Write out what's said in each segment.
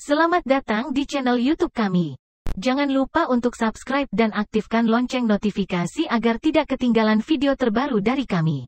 Selamat datang di channel YouTube kami. Jangan lupa untuk subscribe dan aktifkan lonceng notifikasi agar tidak ketinggalan video terbaru dari kami.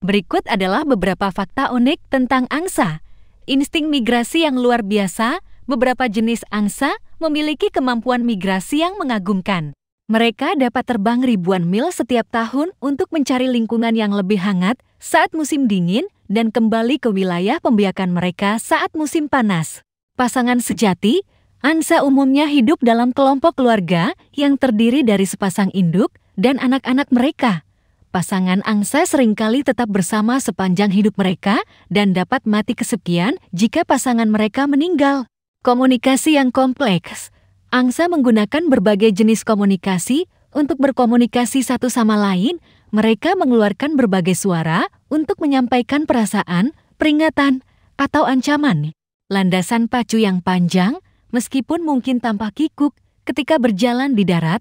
Berikut adalah beberapa fakta unik tentang angsa. Insting migrasi yang luar biasa, beberapa jenis angsa memiliki kemampuan migrasi yang mengagumkan. Mereka dapat terbang ribuan mil setiap tahun untuk mencari lingkungan yang lebih hangat saat musim dingin dan kembali ke wilayah pembiakan mereka saat musim panas. Pasangan sejati, Ansa umumnya hidup dalam kelompok keluarga yang terdiri dari sepasang induk dan anak-anak mereka. Pasangan angsa seringkali tetap bersama sepanjang hidup mereka dan dapat mati kesepian jika pasangan mereka meninggal. Komunikasi yang kompleks Angsa menggunakan berbagai jenis komunikasi untuk berkomunikasi satu sama lain, mereka mengeluarkan berbagai suara untuk menyampaikan perasaan, peringatan, atau ancaman. Landasan pacu yang panjang, meskipun mungkin tampak kikuk ketika berjalan di darat,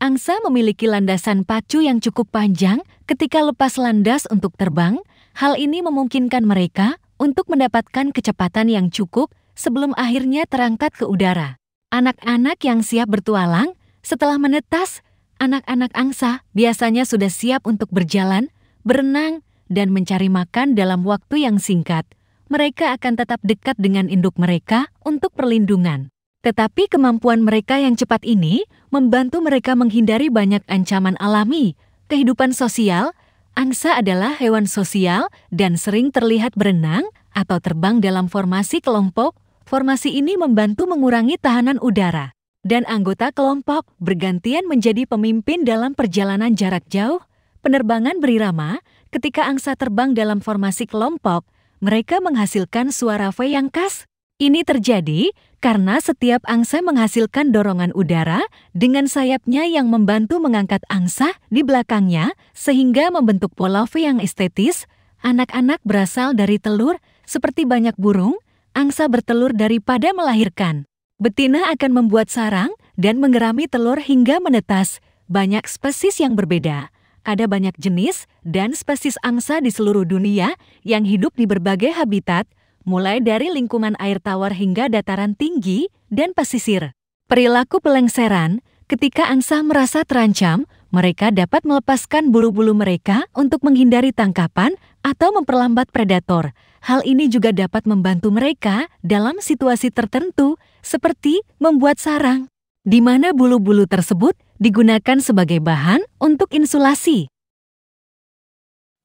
angsa memiliki landasan pacu yang cukup panjang ketika lepas landas untuk terbang. Hal ini memungkinkan mereka untuk mendapatkan kecepatan yang cukup sebelum akhirnya terangkat ke udara. Anak-anak yang siap bertualang setelah menetas anak-anak angsa biasanya sudah siap untuk berjalan, berenang, dan mencari makan dalam waktu yang singkat. Mereka akan tetap dekat dengan induk mereka untuk perlindungan. Tetapi kemampuan mereka yang cepat ini membantu mereka menghindari banyak ancaman alami. Kehidupan sosial, angsa adalah hewan sosial dan sering terlihat berenang atau terbang dalam formasi kelompok. Formasi ini membantu mengurangi tahanan udara dan anggota kelompok bergantian menjadi pemimpin dalam perjalanan jarak jauh, penerbangan berirama ketika angsa terbang dalam formasi kelompok, mereka menghasilkan suara V yang khas. Ini terjadi karena setiap angsa menghasilkan dorongan udara dengan sayapnya yang membantu mengangkat angsa di belakangnya sehingga membentuk pola V yang estetis. Anak-anak berasal dari telur seperti banyak burung, angsa bertelur daripada melahirkan. Betina akan membuat sarang dan mengerami telur hingga menetas. Banyak spesies yang berbeda. Ada banyak jenis dan spesies angsa di seluruh dunia yang hidup di berbagai habitat, mulai dari lingkungan air tawar hingga dataran tinggi dan pesisir. Perilaku pelengseran, ketika angsa merasa terancam, mereka dapat melepaskan bulu-bulu mereka untuk menghindari tangkapan atau memperlambat predator. Hal ini juga dapat membantu mereka dalam situasi tertentu, seperti membuat sarang, di mana bulu-bulu tersebut digunakan sebagai bahan untuk insulasi.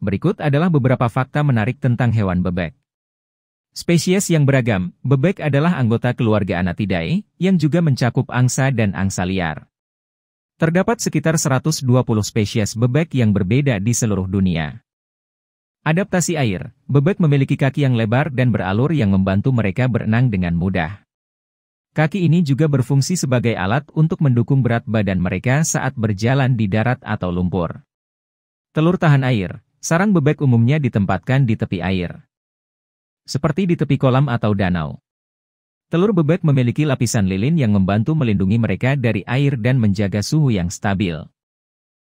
Berikut adalah beberapa fakta menarik tentang hewan bebek. Spesies yang beragam, bebek adalah anggota keluarga Anatidae, yang juga mencakup angsa dan angsa liar. Terdapat sekitar 120 spesies bebek yang berbeda di seluruh dunia. Adaptasi air, bebek memiliki kaki yang lebar dan beralur yang membantu mereka berenang dengan mudah. Kaki ini juga berfungsi sebagai alat untuk mendukung berat badan mereka saat berjalan di darat atau lumpur. Telur tahan air, sarang bebek umumnya ditempatkan di tepi air. Seperti di tepi kolam atau danau. Telur bebek memiliki lapisan lilin yang membantu melindungi mereka dari air dan menjaga suhu yang stabil.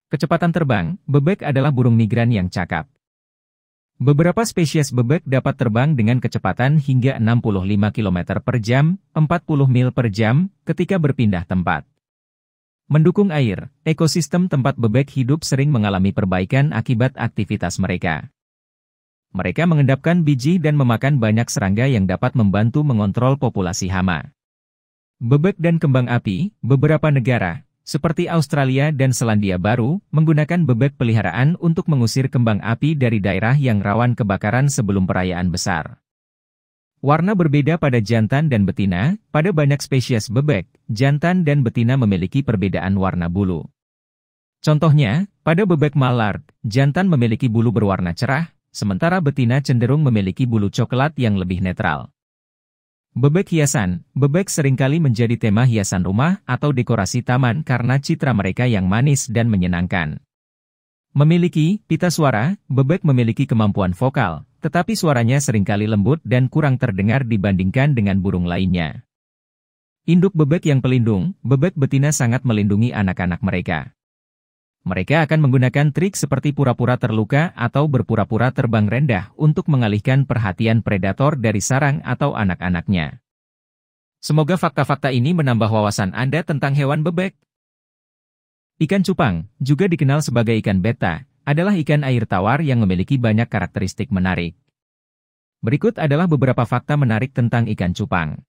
Kecepatan terbang, bebek adalah burung migran yang cakap. Beberapa spesies bebek dapat terbang dengan kecepatan hingga 65 km per jam, 40 mil per jam, ketika berpindah tempat. Mendukung air, ekosistem tempat bebek hidup sering mengalami perbaikan akibat aktivitas mereka. Mereka mengendapkan biji dan memakan banyak serangga yang dapat membantu mengontrol populasi hama. Bebek dan kembang api, beberapa negara, seperti Australia dan Selandia Baru, menggunakan bebek peliharaan untuk mengusir kembang api dari daerah yang rawan kebakaran sebelum perayaan besar. Warna berbeda pada jantan dan betina, pada banyak spesies bebek, jantan dan betina memiliki perbedaan warna bulu. Contohnya, pada bebek mallard, jantan memiliki bulu berwarna cerah, sementara betina cenderung memiliki bulu coklat yang lebih netral. Bebek hiasan, bebek seringkali menjadi tema hiasan rumah atau dekorasi taman karena citra mereka yang manis dan menyenangkan. Memiliki pita suara, bebek memiliki kemampuan vokal, tetapi suaranya seringkali lembut dan kurang terdengar dibandingkan dengan burung lainnya. Induk bebek yang pelindung, bebek betina sangat melindungi anak-anak mereka mereka akan menggunakan trik seperti pura-pura terluka atau berpura-pura terbang rendah untuk mengalihkan perhatian predator dari sarang atau anak-anaknya. Semoga fakta-fakta ini menambah wawasan Anda tentang hewan bebek. Ikan cupang, juga dikenal sebagai ikan beta, adalah ikan air tawar yang memiliki banyak karakteristik menarik. Berikut adalah beberapa fakta menarik tentang ikan cupang.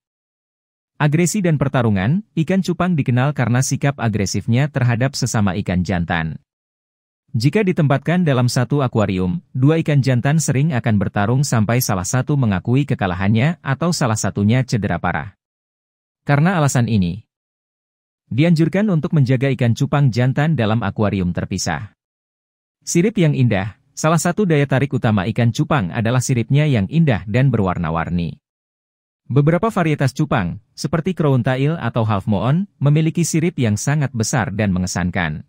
Agresi dan pertarungan, ikan cupang dikenal karena sikap agresifnya terhadap sesama ikan jantan. Jika ditempatkan dalam satu akuarium, dua ikan jantan sering akan bertarung sampai salah satu mengakui kekalahannya atau salah satunya cedera parah. Karena alasan ini, dianjurkan untuk menjaga ikan cupang jantan dalam akuarium terpisah. Sirip yang indah, salah satu daya tarik utama ikan cupang adalah siripnya yang indah dan berwarna-warni. Beberapa varietas cupang, seperti Crown Tail atau Half Moon, memiliki sirip yang sangat besar dan mengesankan.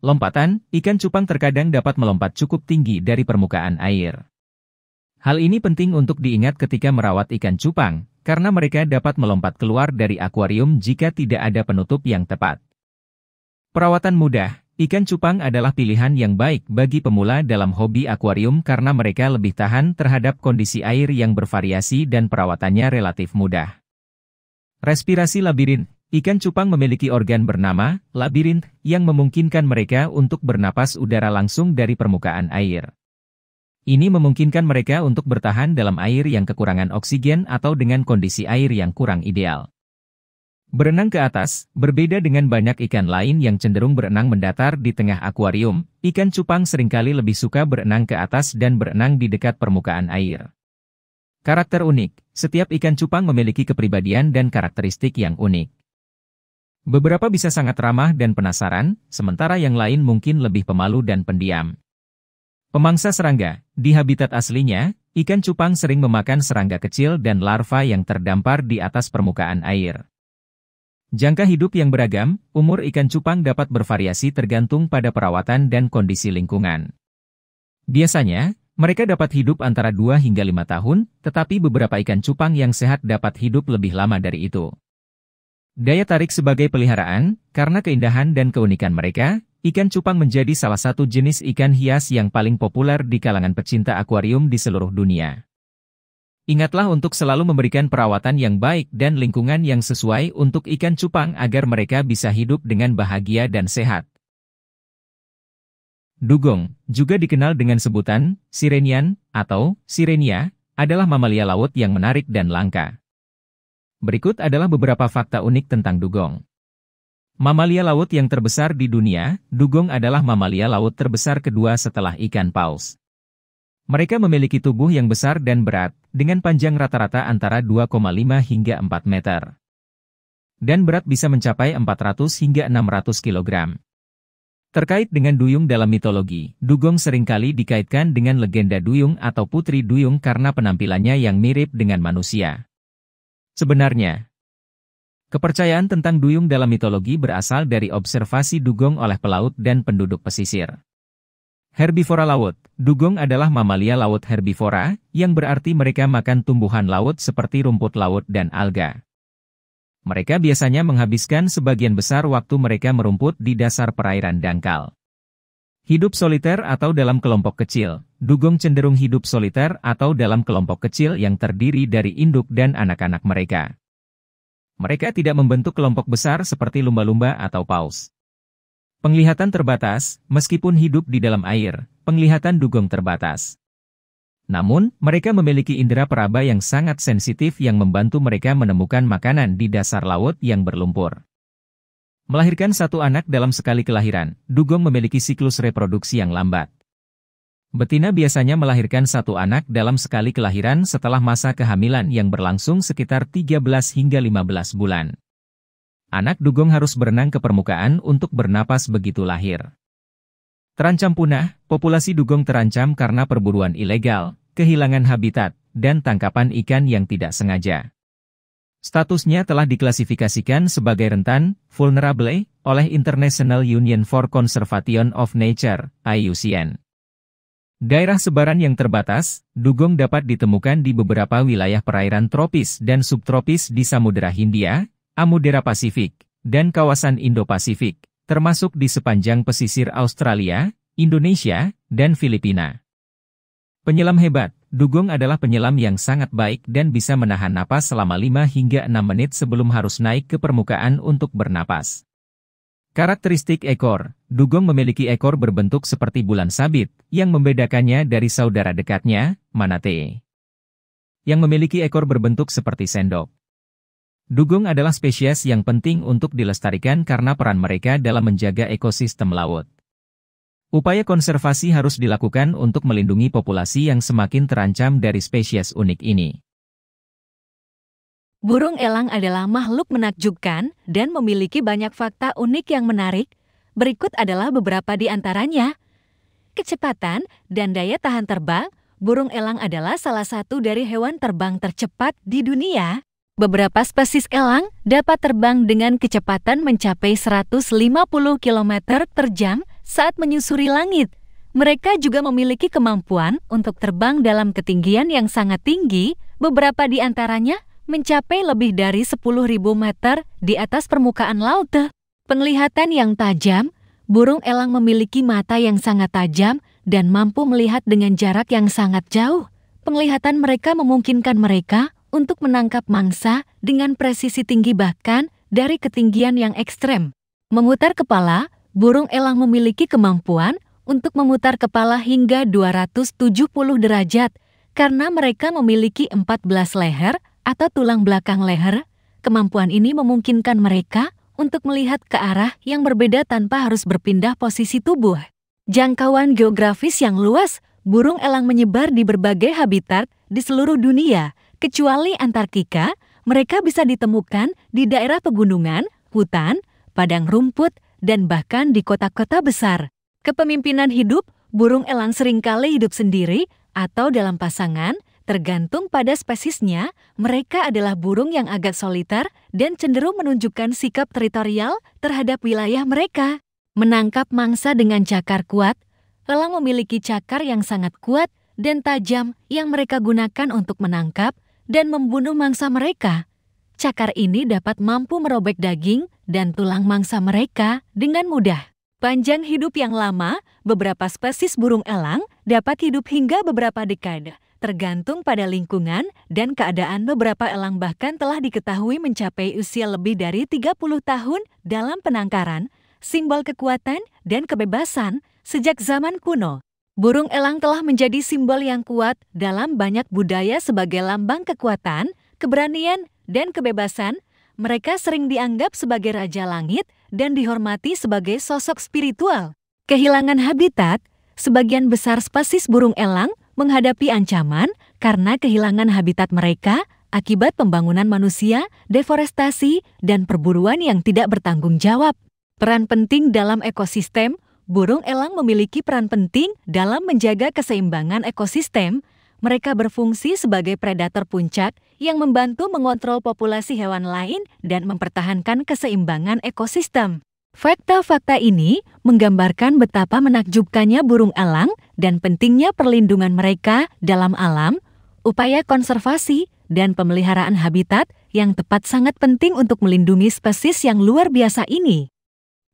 Lompatan, ikan cupang terkadang dapat melompat cukup tinggi dari permukaan air. Hal ini penting untuk diingat ketika merawat ikan cupang, karena mereka dapat melompat keluar dari akuarium jika tidak ada penutup yang tepat. Perawatan mudah, Ikan cupang adalah pilihan yang baik bagi pemula dalam hobi akuarium karena mereka lebih tahan terhadap kondisi air yang bervariasi dan perawatannya relatif mudah. Respirasi labirin Ikan cupang memiliki organ bernama labirin yang memungkinkan mereka untuk bernapas udara langsung dari permukaan air. Ini memungkinkan mereka untuk bertahan dalam air yang kekurangan oksigen atau dengan kondisi air yang kurang ideal. Berenang ke atas, berbeda dengan banyak ikan lain yang cenderung berenang mendatar di tengah akuarium, ikan cupang seringkali lebih suka berenang ke atas dan berenang di dekat permukaan air. Karakter unik, setiap ikan cupang memiliki kepribadian dan karakteristik yang unik. Beberapa bisa sangat ramah dan penasaran, sementara yang lain mungkin lebih pemalu dan pendiam. Pemangsa serangga, di habitat aslinya, ikan cupang sering memakan serangga kecil dan larva yang terdampar di atas permukaan air. Jangka hidup yang beragam, umur ikan cupang dapat bervariasi tergantung pada perawatan dan kondisi lingkungan. Biasanya, mereka dapat hidup antara 2 hingga 5 tahun, tetapi beberapa ikan cupang yang sehat dapat hidup lebih lama dari itu. Daya tarik sebagai peliharaan, karena keindahan dan keunikan mereka, ikan cupang menjadi salah satu jenis ikan hias yang paling populer di kalangan pecinta akuarium di seluruh dunia. Ingatlah untuk selalu memberikan perawatan yang baik dan lingkungan yang sesuai untuk ikan cupang agar mereka bisa hidup dengan bahagia dan sehat. Dugong, juga dikenal dengan sebutan sirenian atau sirenia, adalah mamalia laut yang menarik dan langka. Berikut adalah beberapa fakta unik tentang dugong. Mamalia laut yang terbesar di dunia, dugong adalah mamalia laut terbesar kedua setelah ikan paus. Mereka memiliki tubuh yang besar dan berat, dengan panjang rata-rata antara 2,5 hingga 4 meter. Dan berat bisa mencapai 400 hingga 600 kg. Terkait dengan duyung dalam mitologi, dugong seringkali dikaitkan dengan legenda duyung atau putri duyung karena penampilannya yang mirip dengan manusia. Sebenarnya, kepercayaan tentang duyung dalam mitologi berasal dari observasi dugong oleh pelaut dan penduduk pesisir. Herbivora laut, dugong adalah mamalia laut herbivora, yang berarti mereka makan tumbuhan laut seperti rumput laut dan alga. Mereka biasanya menghabiskan sebagian besar waktu mereka merumput di dasar perairan dangkal. Hidup soliter atau dalam kelompok kecil, dugong cenderung hidup soliter atau dalam kelompok kecil yang terdiri dari induk dan anak-anak mereka. Mereka tidak membentuk kelompok besar seperti lumba-lumba atau paus. Penglihatan terbatas, meskipun hidup di dalam air, penglihatan dugong terbatas. Namun, mereka memiliki indera peraba yang sangat sensitif yang membantu mereka menemukan makanan di dasar laut yang berlumpur. Melahirkan satu anak dalam sekali kelahiran, dugong memiliki siklus reproduksi yang lambat. Betina biasanya melahirkan satu anak dalam sekali kelahiran setelah masa kehamilan yang berlangsung sekitar 13 hingga 15 bulan. Anak dugong harus berenang ke permukaan untuk bernapas begitu lahir. Terancam punah, populasi dugong terancam karena perburuan ilegal, kehilangan habitat, dan tangkapan ikan yang tidak sengaja. Statusnya telah diklasifikasikan sebagai rentan, vulnerable, oleh International Union for Conservation of Nature, IUCN. Daerah sebaran yang terbatas, dugong dapat ditemukan di beberapa wilayah perairan tropis dan subtropis di Samudera Hindia, Amudera Pasifik, dan kawasan Indo-Pasifik, termasuk di sepanjang pesisir Australia, Indonesia, dan Filipina. Penyelam hebat, dugong adalah penyelam yang sangat baik dan bisa menahan napas selama 5 hingga 6 menit sebelum harus naik ke permukaan untuk bernapas. Karakteristik ekor, dugong memiliki ekor berbentuk seperti bulan sabit, yang membedakannya dari saudara dekatnya, manatee. Yang memiliki ekor berbentuk seperti sendok. Dugong adalah spesies yang penting untuk dilestarikan karena peran mereka dalam menjaga ekosistem laut. Upaya konservasi harus dilakukan untuk melindungi populasi yang semakin terancam dari spesies unik ini. Burung elang adalah makhluk menakjubkan dan memiliki banyak fakta unik yang menarik. Berikut adalah beberapa di antaranya. Kecepatan dan daya tahan terbang, burung elang adalah salah satu dari hewan terbang tercepat di dunia beberapa spesies elang dapat terbang dengan kecepatan mencapai 150 km per jam saat menyusuri langit. Mereka juga memiliki kemampuan untuk terbang dalam ketinggian yang sangat tinggi, beberapa di antaranya mencapai lebih dari 10.000 meter di atas permukaan laut. Penglihatan yang tajam, burung elang memiliki mata yang sangat tajam dan mampu melihat dengan jarak yang sangat jauh. Penglihatan mereka memungkinkan mereka untuk menangkap mangsa dengan presisi tinggi bahkan dari ketinggian yang ekstrem. Memutar kepala, burung elang memiliki kemampuan untuk memutar kepala hingga 270 derajat karena mereka memiliki 14 leher atau tulang belakang leher. Kemampuan ini memungkinkan mereka untuk melihat ke arah yang berbeda tanpa harus berpindah posisi tubuh. Jangkauan geografis yang luas, burung elang menyebar di berbagai habitat di seluruh dunia, Kecuali Antartika, mereka bisa ditemukan di daerah pegunungan, hutan, padang rumput, dan bahkan di kota-kota besar. Kepemimpinan hidup, burung elang seringkali hidup sendiri atau dalam pasangan, tergantung pada spesiesnya, mereka adalah burung yang agak soliter dan cenderung menunjukkan sikap teritorial terhadap wilayah mereka. Menangkap mangsa dengan cakar kuat, elang memiliki cakar yang sangat kuat dan tajam yang mereka gunakan untuk menangkap, dan membunuh mangsa mereka, cakar ini dapat mampu merobek daging dan tulang mangsa mereka dengan mudah. Panjang hidup yang lama, beberapa spesies burung elang dapat hidup hingga beberapa dekade, tergantung pada lingkungan dan keadaan beberapa elang bahkan telah diketahui mencapai usia lebih dari 30 tahun dalam penangkaran, simbol kekuatan dan kebebasan sejak zaman kuno. Burung elang telah menjadi simbol yang kuat dalam banyak budaya sebagai lambang kekuatan, keberanian, dan kebebasan. Mereka sering dianggap sebagai raja langit dan dihormati sebagai sosok spiritual. Kehilangan habitat, sebagian besar spesies burung elang menghadapi ancaman karena kehilangan habitat mereka akibat pembangunan manusia, deforestasi, dan perburuan yang tidak bertanggung jawab. Peran penting dalam ekosistem burung elang memiliki peran penting dalam menjaga keseimbangan ekosistem. Mereka berfungsi sebagai predator puncak yang membantu mengontrol populasi hewan lain dan mempertahankan keseimbangan ekosistem. Fakta-fakta ini menggambarkan betapa menakjubkannya burung elang dan pentingnya perlindungan mereka dalam alam, upaya konservasi, dan pemeliharaan habitat yang tepat sangat penting untuk melindungi spesies yang luar biasa ini.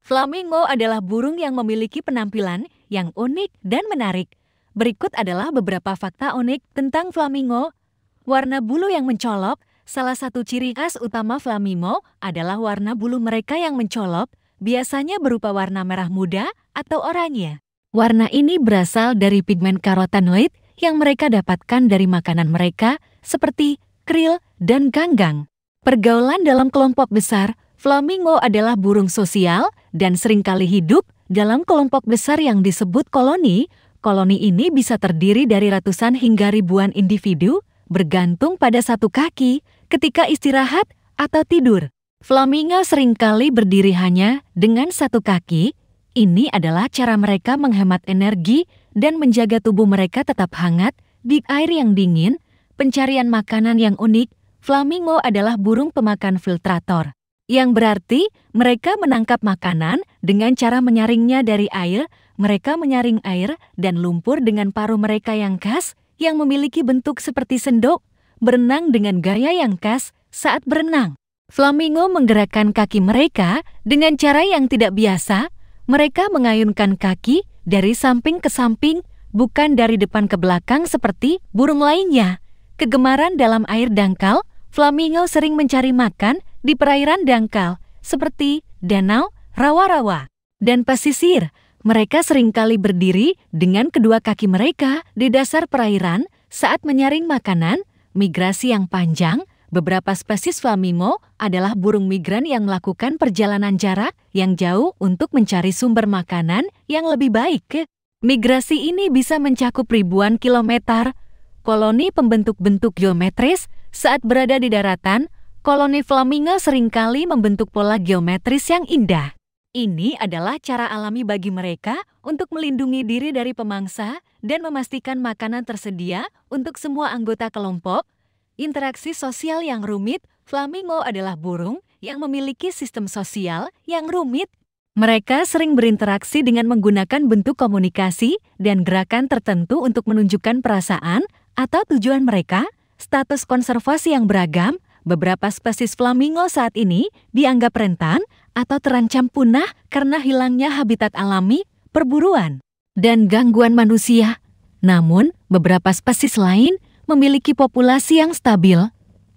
Flamingo adalah burung yang memiliki penampilan yang unik dan menarik. Berikut adalah beberapa fakta unik tentang flamingo. Warna bulu yang mencolok, salah satu ciri khas utama flamingo adalah warna bulu mereka yang mencolok, biasanya berupa warna merah muda atau oranye. Warna ini berasal dari pigmen karotenoid yang mereka dapatkan dari makanan mereka seperti krill dan ganggang. Pergaulan dalam kelompok besar Flamingo adalah burung sosial dan seringkali hidup dalam kelompok besar yang disebut koloni. Koloni ini bisa terdiri dari ratusan hingga ribuan individu, bergantung pada satu kaki ketika istirahat atau tidur. Flamingo seringkali berdiri hanya dengan satu kaki. Ini adalah cara mereka menghemat energi dan menjaga tubuh mereka tetap hangat di air yang dingin, pencarian makanan yang unik. Flamingo adalah burung pemakan filtrator yang berarti mereka menangkap makanan dengan cara menyaringnya dari air, mereka menyaring air dan lumpur dengan paruh mereka yang khas, yang memiliki bentuk seperti sendok, berenang dengan gaya yang khas saat berenang. Flamingo menggerakkan kaki mereka dengan cara yang tidak biasa, mereka mengayunkan kaki dari samping ke samping, bukan dari depan ke belakang seperti burung lainnya. Kegemaran dalam air dangkal, flamingo sering mencari makan di perairan dangkal seperti danau, rawa-rawa, dan pesisir. Mereka seringkali berdiri dengan kedua kaki mereka di dasar perairan saat menyaring makanan, migrasi yang panjang, beberapa spesies flamingo adalah burung migran yang melakukan perjalanan jarak yang jauh untuk mencari sumber makanan yang lebih baik. Migrasi ini bisa mencakup ribuan kilometer. Koloni pembentuk bentuk geometris saat berada di daratan koloni flamingo seringkali membentuk pola geometris yang indah. Ini adalah cara alami bagi mereka untuk melindungi diri dari pemangsa dan memastikan makanan tersedia untuk semua anggota kelompok. Interaksi sosial yang rumit, flamingo adalah burung yang memiliki sistem sosial yang rumit. Mereka sering berinteraksi dengan menggunakan bentuk komunikasi dan gerakan tertentu untuk menunjukkan perasaan atau tujuan mereka, status konservasi yang beragam, Beberapa spesies flamingo saat ini dianggap rentan atau terancam punah karena hilangnya habitat alami, perburuan, dan gangguan manusia. Namun, beberapa spesies lain memiliki populasi yang stabil.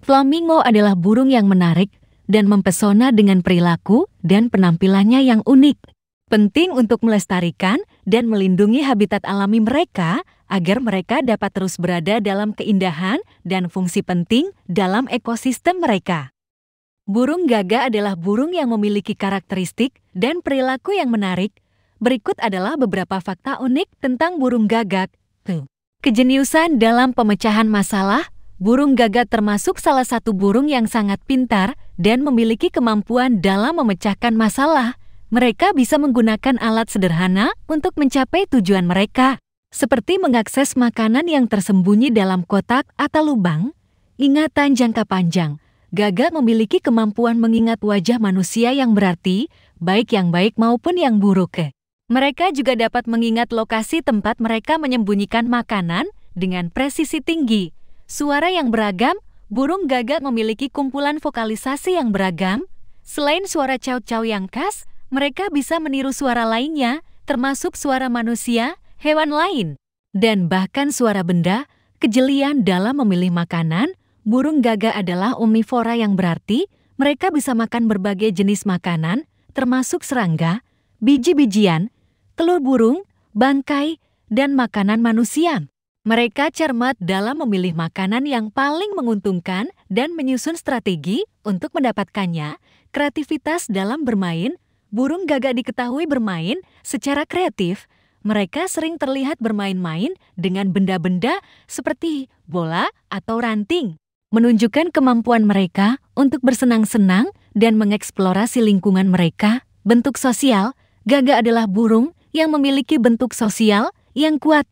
Flamingo adalah burung yang menarik dan mempesona dengan perilaku dan penampilannya yang unik. Penting untuk melestarikan dan melindungi habitat alami mereka agar mereka dapat terus berada dalam keindahan dan fungsi penting dalam ekosistem mereka. Burung gagak adalah burung yang memiliki karakteristik dan perilaku yang menarik. Berikut adalah beberapa fakta unik tentang burung gagak. Kejeniusan dalam pemecahan masalah burung gagak termasuk salah satu burung yang sangat pintar dan memiliki kemampuan dalam memecahkan masalah. Mereka bisa menggunakan alat sederhana untuk mencapai tujuan mereka seperti mengakses makanan yang tersembunyi dalam kotak atau lubang, ingatan jangka panjang. Gaga memiliki kemampuan mengingat wajah manusia yang berarti, baik yang baik maupun yang buruk. Mereka juga dapat mengingat lokasi tempat mereka menyembunyikan makanan dengan presisi tinggi. Suara yang beragam, burung gagak memiliki kumpulan vokalisasi yang beragam. Selain suara caw-caw yang khas, mereka bisa meniru suara lainnya, termasuk suara manusia, hewan lain, dan bahkan suara benda, kejelian dalam memilih makanan, burung gagak adalah omnivora yang berarti mereka bisa makan berbagai jenis makanan, termasuk serangga, biji-bijian, telur burung, bangkai, dan makanan manusia. Mereka cermat dalam memilih makanan yang paling menguntungkan dan menyusun strategi untuk mendapatkannya. Kreativitas dalam bermain, burung gagak diketahui bermain secara kreatif mereka sering terlihat bermain-main dengan benda-benda seperti bola atau ranting, menunjukkan kemampuan mereka untuk bersenang-senang dan mengeksplorasi lingkungan mereka. Bentuk sosial, gagak adalah burung yang memiliki bentuk sosial yang kuat.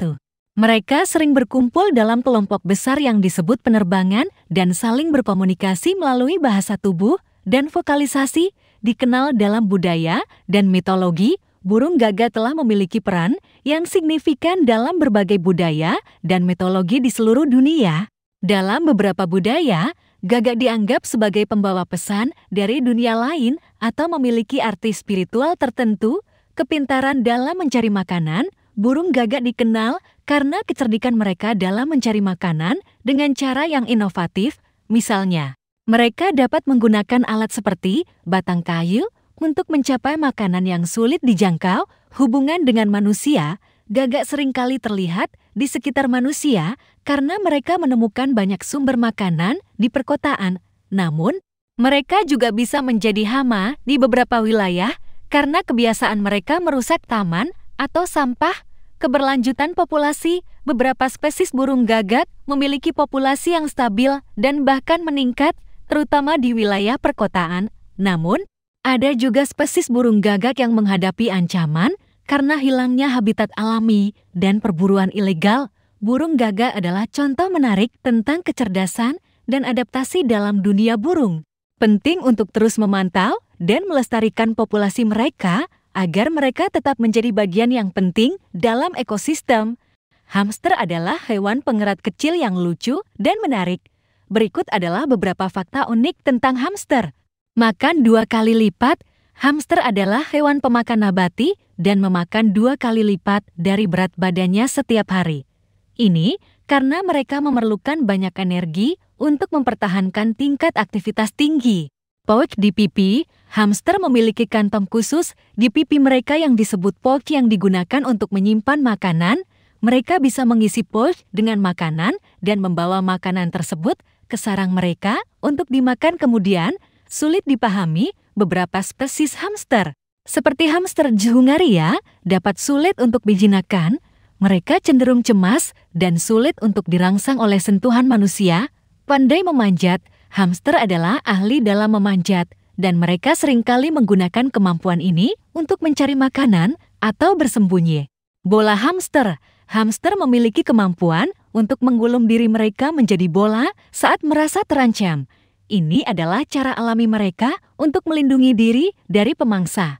Mereka sering berkumpul dalam kelompok besar yang disebut penerbangan dan saling berkomunikasi melalui bahasa tubuh dan vokalisasi dikenal dalam budaya dan mitologi burung gagak telah memiliki peran yang signifikan dalam berbagai budaya dan mitologi di seluruh dunia. Dalam beberapa budaya, gagak dianggap sebagai pembawa pesan dari dunia lain atau memiliki arti spiritual tertentu. Kepintaran dalam mencari makanan, burung gagak dikenal karena kecerdikan mereka dalam mencari makanan dengan cara yang inovatif, misalnya. Mereka dapat menggunakan alat seperti batang kayu untuk mencapai makanan yang sulit dijangkau, hubungan dengan manusia, gagak seringkali terlihat di sekitar manusia karena mereka menemukan banyak sumber makanan di perkotaan. Namun, mereka juga bisa menjadi hama di beberapa wilayah karena kebiasaan mereka merusak taman atau sampah. Keberlanjutan populasi, beberapa spesies burung gagak memiliki populasi yang stabil dan bahkan meningkat, terutama di wilayah perkotaan. Namun, ada juga spesies burung gagak yang menghadapi ancaman karena hilangnya habitat alami dan perburuan ilegal. Burung gagak adalah contoh menarik tentang kecerdasan dan adaptasi dalam dunia burung. Penting untuk terus memantau dan melestarikan populasi mereka agar mereka tetap menjadi bagian yang penting dalam ekosistem. Hamster adalah hewan pengerat kecil yang lucu dan menarik. Berikut adalah beberapa fakta unik tentang hamster. Makan dua kali lipat, hamster adalah hewan pemakan nabati dan memakan dua kali lipat dari berat badannya setiap hari. Ini karena mereka memerlukan banyak energi untuk mempertahankan tingkat aktivitas tinggi. Pouch di pipi, hamster memiliki kantong khusus di pipi mereka yang disebut pouch yang digunakan untuk menyimpan makanan. Mereka bisa mengisi pouch dengan makanan dan membawa makanan tersebut ke sarang mereka untuk dimakan kemudian sulit dipahami beberapa spesies hamster. Seperti hamster jehungaria, dapat sulit untuk dijinakan, mereka cenderung cemas dan sulit untuk dirangsang oleh sentuhan manusia. Pandai memanjat, hamster adalah ahli dalam memanjat dan mereka seringkali menggunakan kemampuan ini untuk mencari makanan atau bersembunyi. Bola hamster. Hamster memiliki kemampuan untuk menggulung diri mereka menjadi bola saat merasa terancam. Ini adalah cara alami mereka untuk melindungi diri dari pemangsa.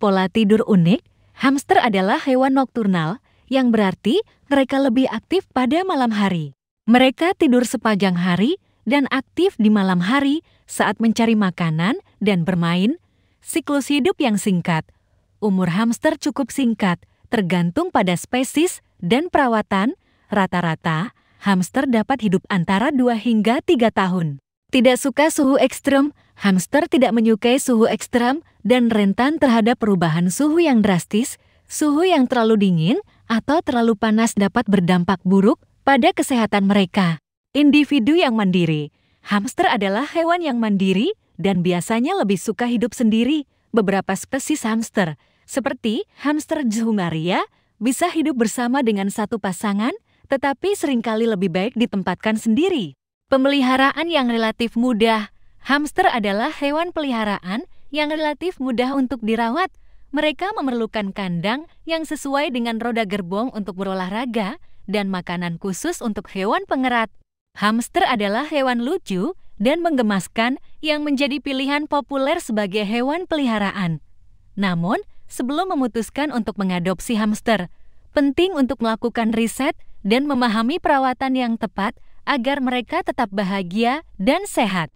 Pola tidur unik, hamster adalah hewan nokturnal yang berarti mereka lebih aktif pada malam hari. Mereka tidur sepanjang hari dan aktif di malam hari saat mencari makanan dan bermain. Siklus hidup yang singkat. Umur hamster cukup singkat, tergantung pada spesies dan perawatan. Rata-rata, hamster dapat hidup antara 2 hingga 3 tahun. Tidak suka suhu ekstrem, hamster tidak menyukai suhu ekstrem dan rentan terhadap perubahan suhu yang drastis, suhu yang terlalu dingin atau terlalu panas dapat berdampak buruk pada kesehatan mereka. Individu yang mandiri Hamster adalah hewan yang mandiri dan biasanya lebih suka hidup sendiri. Beberapa spesies hamster, seperti hamster Zhungaria, bisa hidup bersama dengan satu pasangan, tetapi seringkali lebih baik ditempatkan sendiri. Pemeliharaan yang relatif mudah. Hamster adalah hewan peliharaan yang relatif mudah untuk dirawat. Mereka memerlukan kandang yang sesuai dengan roda gerbong untuk berolahraga dan makanan khusus untuk hewan pengerat. Hamster adalah hewan lucu dan menggemaskan yang menjadi pilihan populer sebagai hewan peliharaan. Namun, sebelum memutuskan untuk mengadopsi hamster, penting untuk melakukan riset dan memahami perawatan yang tepat agar mereka tetap bahagia dan sehat.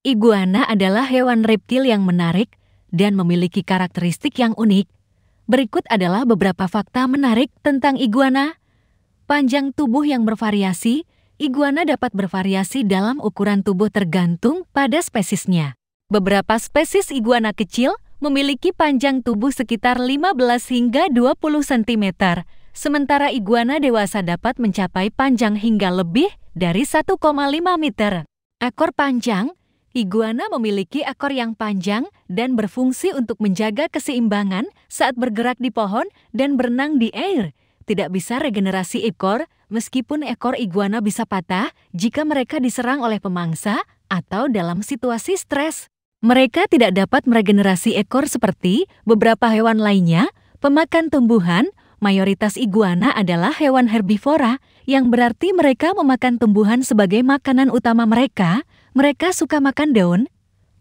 Iguana adalah hewan reptil yang menarik dan memiliki karakteristik yang unik. Berikut adalah beberapa fakta menarik tentang iguana. Panjang tubuh yang bervariasi, iguana dapat bervariasi dalam ukuran tubuh tergantung pada spesiesnya. Beberapa spesies iguana kecil memiliki panjang tubuh sekitar 15 hingga 20 cm, sementara iguana dewasa dapat mencapai panjang hingga lebih dari 1,5 meter. Ekor panjang, iguana memiliki ekor yang panjang dan berfungsi untuk menjaga keseimbangan saat bergerak di pohon dan berenang di air. Tidak bisa regenerasi ekor, meskipun ekor iguana bisa patah jika mereka diserang oleh pemangsa atau dalam situasi stres. Mereka tidak dapat meregenerasi ekor seperti beberapa hewan lainnya, pemakan tumbuhan, mayoritas iguana adalah hewan herbivora, yang berarti mereka memakan tumbuhan sebagai makanan utama mereka. Mereka suka makan daun,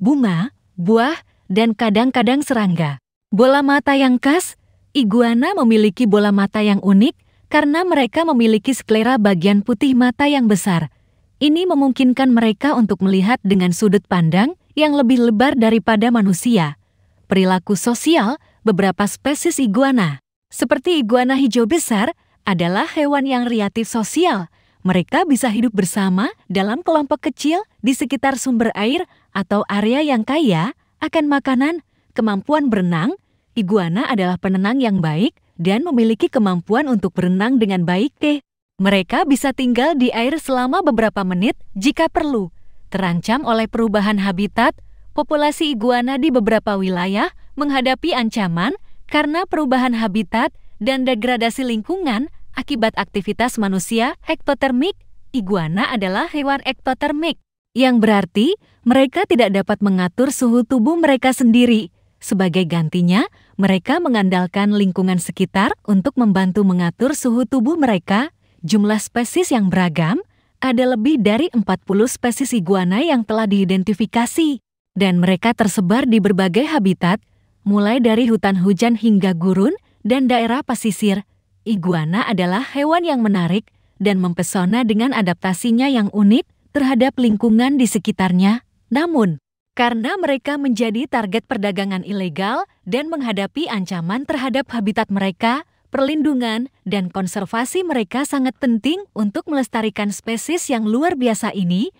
bunga, buah, dan kadang-kadang serangga. Bola mata yang khas, iguana memiliki bola mata yang unik karena mereka memiliki sklera bagian putih mata yang besar. Ini memungkinkan mereka untuk melihat dengan sudut pandang yang lebih lebar daripada manusia. Perilaku sosial beberapa spesies iguana seperti iguana hijau besar, adalah hewan yang relatif sosial. Mereka bisa hidup bersama dalam kelompok kecil di sekitar sumber air atau area yang kaya akan makanan, kemampuan berenang. Iguana adalah penenang yang baik dan memiliki kemampuan untuk berenang dengan baik deh. Mereka bisa tinggal di air selama beberapa menit jika perlu. Terancam oleh perubahan habitat, populasi iguana di beberapa wilayah menghadapi ancaman karena perubahan habitat dan degradasi lingkungan akibat aktivitas manusia ektotermik, iguana adalah hewan ektotermik, yang berarti mereka tidak dapat mengatur suhu tubuh mereka sendiri. Sebagai gantinya, mereka mengandalkan lingkungan sekitar untuk membantu mengatur suhu tubuh mereka. Jumlah spesies yang beragam, ada lebih dari 40 spesies iguana yang telah diidentifikasi, dan mereka tersebar di berbagai habitat mulai dari hutan hujan hingga gurun dan daerah pesisir, iguana adalah hewan yang menarik dan mempesona dengan adaptasinya yang unik terhadap lingkungan di sekitarnya. Namun, karena mereka menjadi target perdagangan ilegal dan menghadapi ancaman terhadap habitat mereka, perlindungan dan konservasi mereka sangat penting untuk melestarikan spesies yang luar biasa ini.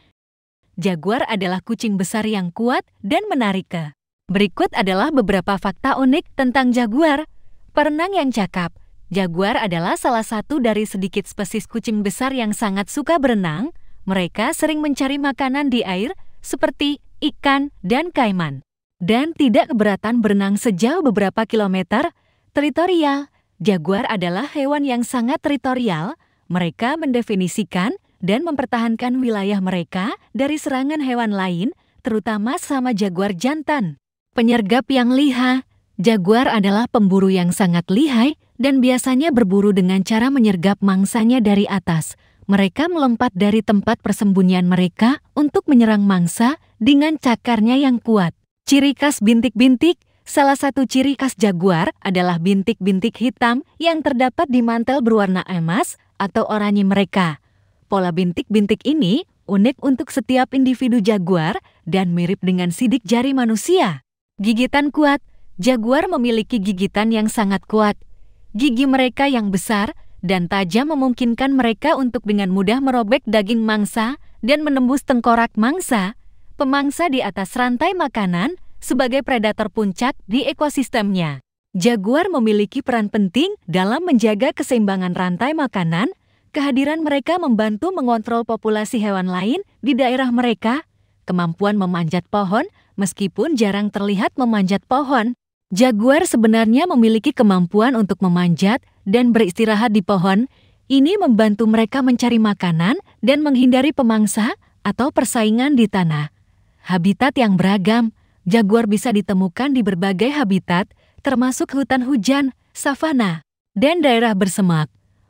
Jaguar adalah kucing besar yang kuat dan menarik. Berikut adalah beberapa fakta unik tentang jaguar. Perenang yang cakap. Jaguar adalah salah satu dari sedikit spesies kucing besar yang sangat suka berenang. Mereka sering mencari makanan di air, seperti ikan dan kaiman. Dan tidak keberatan berenang sejauh beberapa kilometer. Teritorial. Jaguar adalah hewan yang sangat teritorial. Mereka mendefinisikan dan mempertahankan wilayah mereka dari serangan hewan lain, terutama sama jaguar jantan. Penyergap yang liha, jaguar adalah pemburu yang sangat lihai dan biasanya berburu dengan cara menyergap mangsanya dari atas. Mereka melompat dari tempat persembunyian mereka untuk menyerang mangsa dengan cakarnya yang kuat. Ciri khas bintik-bintik Salah satu ciri khas jaguar adalah bintik-bintik hitam yang terdapat di mantel berwarna emas atau oranye mereka. Pola bintik-bintik ini unik untuk setiap individu jaguar dan mirip dengan sidik jari manusia. Gigitan kuat, jaguar memiliki gigitan yang sangat kuat. Gigi mereka yang besar dan tajam memungkinkan mereka untuk dengan mudah merobek daging mangsa dan menembus tengkorak mangsa, pemangsa di atas rantai makanan sebagai predator puncak di ekosistemnya. Jaguar memiliki peran penting dalam menjaga keseimbangan rantai makanan. Kehadiran mereka membantu mengontrol populasi hewan lain di daerah mereka, kemampuan memanjat pohon, Meskipun jarang terlihat memanjat pohon, jaguar sebenarnya memiliki kemampuan untuk memanjat dan beristirahat di pohon. Ini membantu mereka mencari makanan dan menghindari pemangsa atau persaingan di tanah. Habitat yang beragam, jaguar bisa ditemukan di berbagai habitat, termasuk hutan hujan, savana, dan daerah bersemak.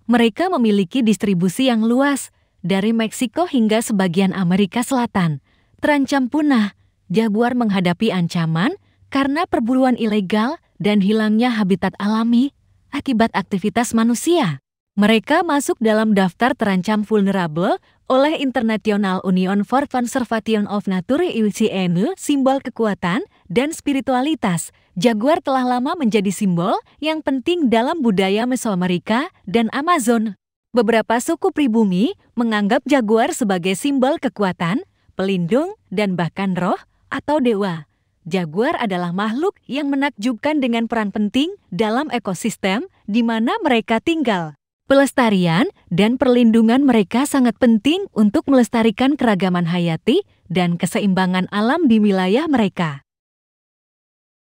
Mereka memiliki distribusi yang luas, dari Meksiko hingga sebagian Amerika Selatan. Terancam punah jaguar menghadapi ancaman karena perburuan ilegal dan hilangnya habitat alami akibat aktivitas manusia. Mereka masuk dalam daftar terancam vulnerable oleh International Union for Conservation of Nature IUCN, simbol kekuatan dan spiritualitas. Jaguar telah lama menjadi simbol yang penting dalam budaya Mesoamerika dan Amazon. Beberapa suku pribumi menganggap jaguar sebagai simbol kekuatan, pelindung, dan bahkan roh atau dewa. Jaguar adalah makhluk yang menakjubkan dengan peran penting dalam ekosistem di mana mereka tinggal. Pelestarian dan perlindungan mereka sangat penting untuk melestarikan keragaman hayati dan keseimbangan alam di wilayah mereka.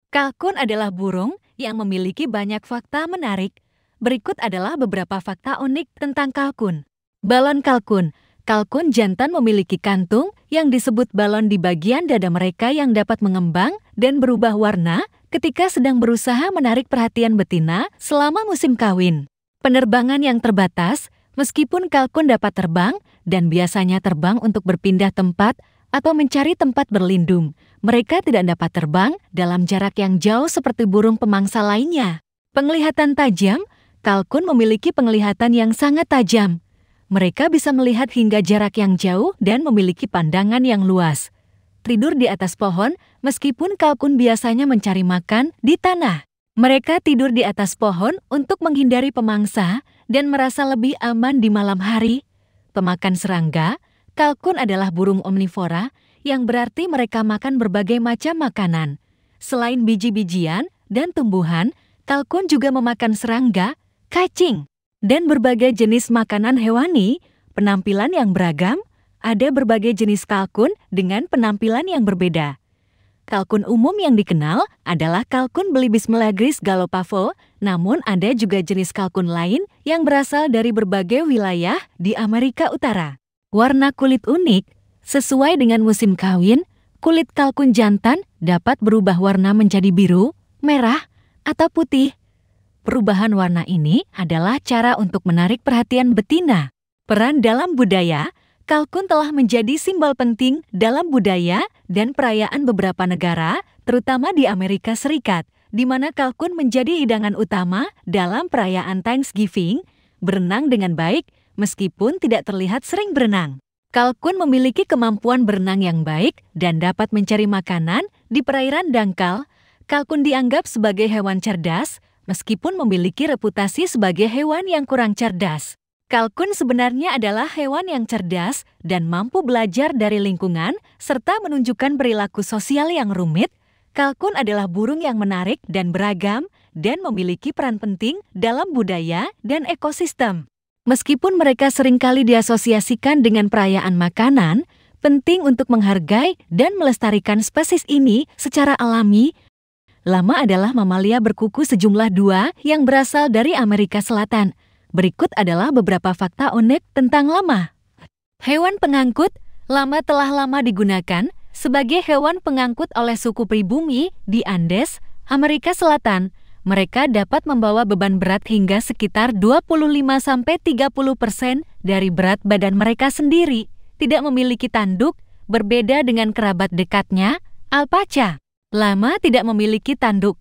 Kalkun adalah burung yang memiliki banyak fakta menarik. Berikut adalah beberapa fakta unik tentang kalkun. Balon kalkun kalkun jantan memiliki kantung yang disebut balon di bagian dada mereka yang dapat mengembang dan berubah warna ketika sedang berusaha menarik perhatian betina selama musim kawin. Penerbangan yang terbatas, meskipun kalkun dapat terbang dan biasanya terbang untuk berpindah tempat atau mencari tempat berlindung, mereka tidak dapat terbang dalam jarak yang jauh seperti burung pemangsa lainnya. Penglihatan tajam, kalkun memiliki penglihatan yang sangat tajam mereka bisa melihat hingga jarak yang jauh dan memiliki pandangan yang luas. Tidur di atas pohon, meskipun kalkun biasanya mencari makan di tanah. Mereka tidur di atas pohon untuk menghindari pemangsa dan merasa lebih aman di malam hari. Pemakan serangga, kalkun adalah burung omnivora yang berarti mereka makan berbagai macam makanan. Selain biji-bijian dan tumbuhan, kalkun juga memakan serangga, kacing dan berbagai jenis makanan hewani, penampilan yang beragam, ada berbagai jenis kalkun dengan penampilan yang berbeda. Kalkun umum yang dikenal adalah kalkun belibis melagris galopavo, namun ada juga jenis kalkun lain yang berasal dari berbagai wilayah di Amerika Utara. Warna kulit unik, sesuai dengan musim kawin, kulit kalkun jantan dapat berubah warna menjadi biru, merah, atau putih Perubahan warna ini adalah cara untuk menarik perhatian betina. Peran dalam budaya, kalkun telah menjadi simbol penting dalam budaya dan perayaan beberapa negara, terutama di Amerika Serikat, di mana kalkun menjadi hidangan utama dalam perayaan Thanksgiving, berenang dengan baik meskipun tidak terlihat sering berenang. Kalkun memiliki kemampuan berenang yang baik dan dapat mencari makanan di perairan dangkal. Kalkun dianggap sebagai hewan cerdas Meskipun memiliki reputasi sebagai hewan yang kurang cerdas, kalkun sebenarnya adalah hewan yang cerdas dan mampu belajar dari lingkungan serta menunjukkan perilaku sosial yang rumit. Kalkun adalah burung yang menarik dan beragam dan memiliki peran penting dalam budaya dan ekosistem. Meskipun mereka seringkali diasosiasikan dengan perayaan makanan, penting untuk menghargai dan melestarikan spesies ini secara alami Lama adalah mamalia berkuku sejumlah dua yang berasal dari Amerika Selatan. Berikut adalah beberapa fakta unik tentang lama. Hewan pengangkut, lama telah lama digunakan sebagai hewan pengangkut oleh suku pribumi di Andes, Amerika Selatan. Mereka dapat membawa beban berat hingga sekitar 25-30 persen dari berat badan mereka sendiri, tidak memiliki tanduk, berbeda dengan kerabat dekatnya, alpaca. Lama tidak memiliki tanduk.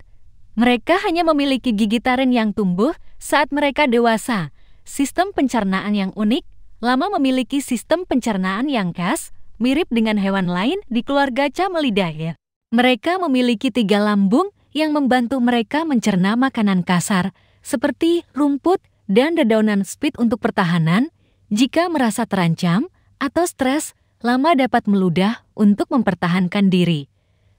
Mereka hanya memiliki gigi taring yang tumbuh saat mereka dewasa. Sistem pencernaan yang unik, lama memiliki sistem pencernaan yang khas, mirip dengan hewan lain di keluarga Camelidae. Mereka memiliki tiga lambung yang membantu mereka mencerna makanan kasar, seperti rumput dan dedaunan spit untuk pertahanan, jika merasa terancam atau stres, lama dapat meludah untuk mempertahankan diri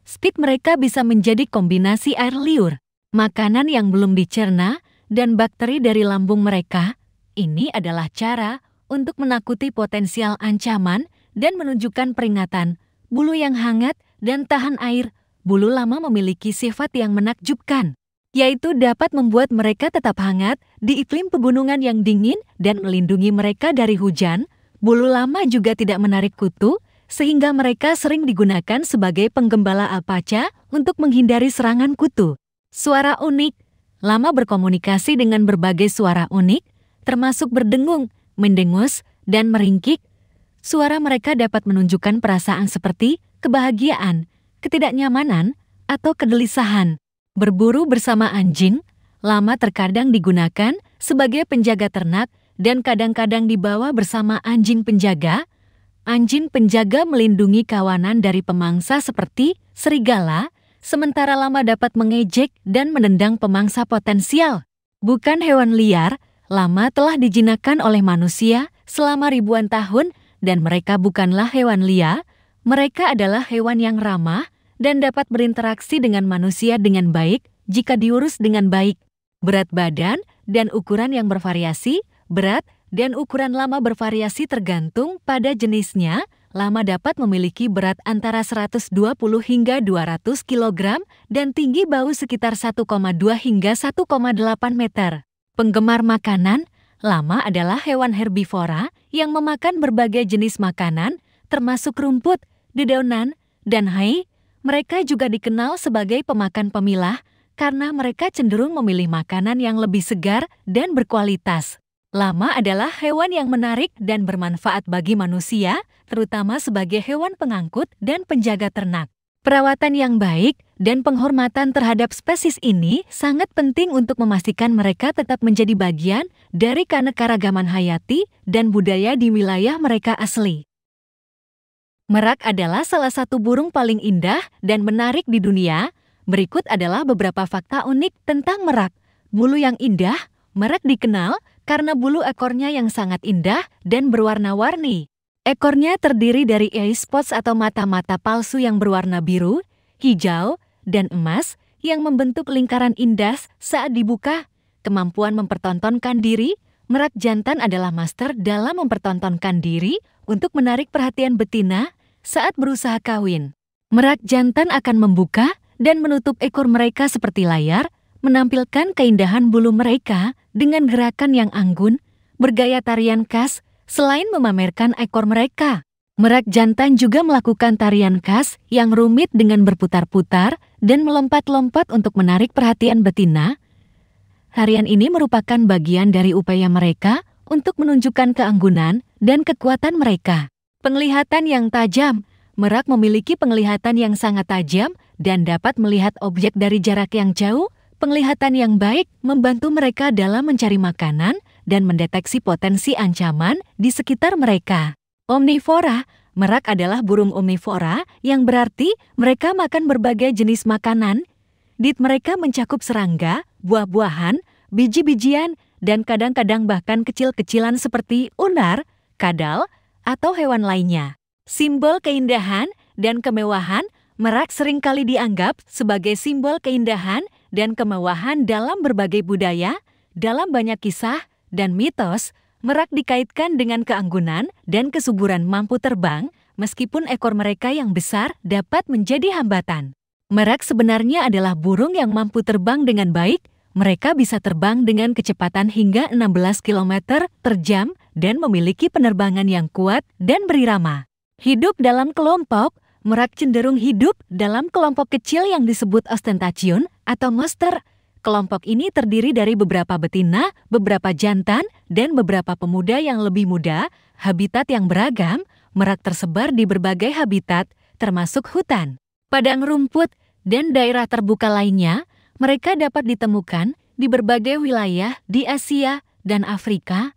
speed mereka bisa menjadi kombinasi air liur, makanan yang belum dicerna, dan bakteri dari lambung mereka. Ini adalah cara untuk menakuti potensial ancaman dan menunjukkan peringatan. Bulu yang hangat dan tahan air, bulu lama memiliki sifat yang menakjubkan, yaitu dapat membuat mereka tetap hangat di iklim pegunungan yang dingin dan melindungi mereka dari hujan. Bulu lama juga tidak menarik kutu sehingga mereka sering digunakan sebagai penggembala apaca untuk menghindari serangan kutu. Suara unik lama berkomunikasi dengan berbagai suara unik, termasuk berdengung, mendengus, dan meringkik. Suara mereka dapat menunjukkan perasaan seperti kebahagiaan, ketidaknyamanan, atau kegelisahan. Berburu bersama anjing, lama terkadang digunakan sebagai penjaga ternak dan kadang-kadang dibawa bersama anjing penjaga anjing penjaga melindungi kawanan dari pemangsa seperti serigala, sementara lama dapat mengejek dan menendang pemangsa potensial. Bukan hewan liar, lama telah dijinakan oleh manusia selama ribuan tahun dan mereka bukanlah hewan liar, mereka adalah hewan yang ramah dan dapat berinteraksi dengan manusia dengan baik jika diurus dengan baik. Berat badan dan ukuran yang bervariasi, berat, dan ukuran lama bervariasi tergantung pada jenisnya. Lama dapat memiliki berat antara 120 hingga 200 kg dan tinggi bau sekitar 1,2 hingga 1,8 meter. Penggemar makanan, lama adalah hewan herbivora yang memakan berbagai jenis makanan, termasuk rumput, dedaunan, dan hai. Mereka juga dikenal sebagai pemakan pemilah karena mereka cenderung memilih makanan yang lebih segar dan berkualitas. Lama adalah hewan yang menarik dan bermanfaat bagi manusia, terutama sebagai hewan pengangkut dan penjaga ternak. Perawatan yang baik dan penghormatan terhadap spesies ini sangat penting untuk memastikan mereka tetap menjadi bagian dari keanekaragaman hayati dan budaya di wilayah mereka asli. Merak adalah salah satu burung paling indah dan menarik di dunia. Berikut adalah beberapa fakta unik tentang merak. Bulu yang indah, merak dikenal karena bulu ekornya yang sangat indah dan berwarna-warni. Ekornya terdiri dari eye spots atau mata-mata palsu yang berwarna biru, hijau, dan emas yang membentuk lingkaran indah saat dibuka. Kemampuan mempertontonkan diri, merak jantan adalah master dalam mempertontonkan diri untuk menarik perhatian betina saat berusaha kawin. Merak jantan akan membuka dan menutup ekor mereka seperti layar, menampilkan keindahan bulu mereka dengan gerakan yang anggun, bergaya tarian khas, selain memamerkan ekor mereka. Merak jantan juga melakukan tarian khas yang rumit dengan berputar-putar dan melompat-lompat untuk menarik perhatian betina. Tarian ini merupakan bagian dari upaya mereka untuk menunjukkan keanggunan dan kekuatan mereka. Penglihatan yang tajam Merak memiliki penglihatan yang sangat tajam dan dapat melihat objek dari jarak yang jauh Penglihatan yang baik membantu mereka dalam mencari makanan dan mendeteksi potensi ancaman di sekitar mereka. Omnivora, merak adalah burung omnivora yang berarti mereka makan berbagai jenis makanan. Diet mereka mencakup serangga, buah-buahan, biji-bijian, dan kadang-kadang bahkan kecil-kecilan seperti ular, kadal, atau hewan lainnya. Simbol keindahan dan kemewahan, merak seringkali dianggap sebagai simbol keindahan dan kemewahan dalam berbagai budaya, dalam banyak kisah dan mitos, merak dikaitkan dengan keanggunan dan kesuburan mampu terbang, meskipun ekor mereka yang besar dapat menjadi hambatan. Merak sebenarnya adalah burung yang mampu terbang dengan baik. Mereka bisa terbang dengan kecepatan hingga 16 km per jam dan memiliki penerbangan yang kuat dan berirama. Hidup dalam kelompok, merak cenderung hidup dalam kelompok kecil yang disebut ostentation atau monster. Kelompok ini terdiri dari beberapa betina, beberapa jantan, dan beberapa pemuda yang lebih muda, habitat yang beragam, merak tersebar di berbagai habitat, termasuk hutan, padang rumput, dan daerah terbuka lainnya, mereka dapat ditemukan di berbagai wilayah di Asia dan Afrika,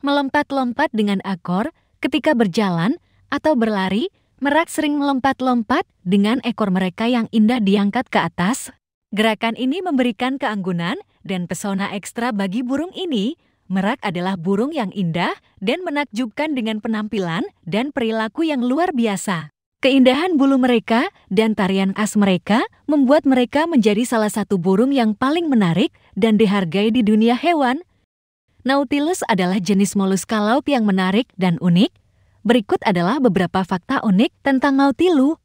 melompat-lompat dengan akor ketika berjalan atau berlari Merak sering melompat-lompat dengan ekor mereka yang indah diangkat ke atas. Gerakan ini memberikan keanggunan dan pesona ekstra bagi burung ini. Merak adalah burung yang indah dan menakjubkan dengan penampilan dan perilaku yang luar biasa. Keindahan bulu mereka dan tarian as mereka membuat mereka menjadi salah satu burung yang paling menarik dan dihargai di dunia hewan. Nautilus adalah jenis moluska laut yang menarik dan unik Berikut adalah beberapa fakta unik tentang Nautilu.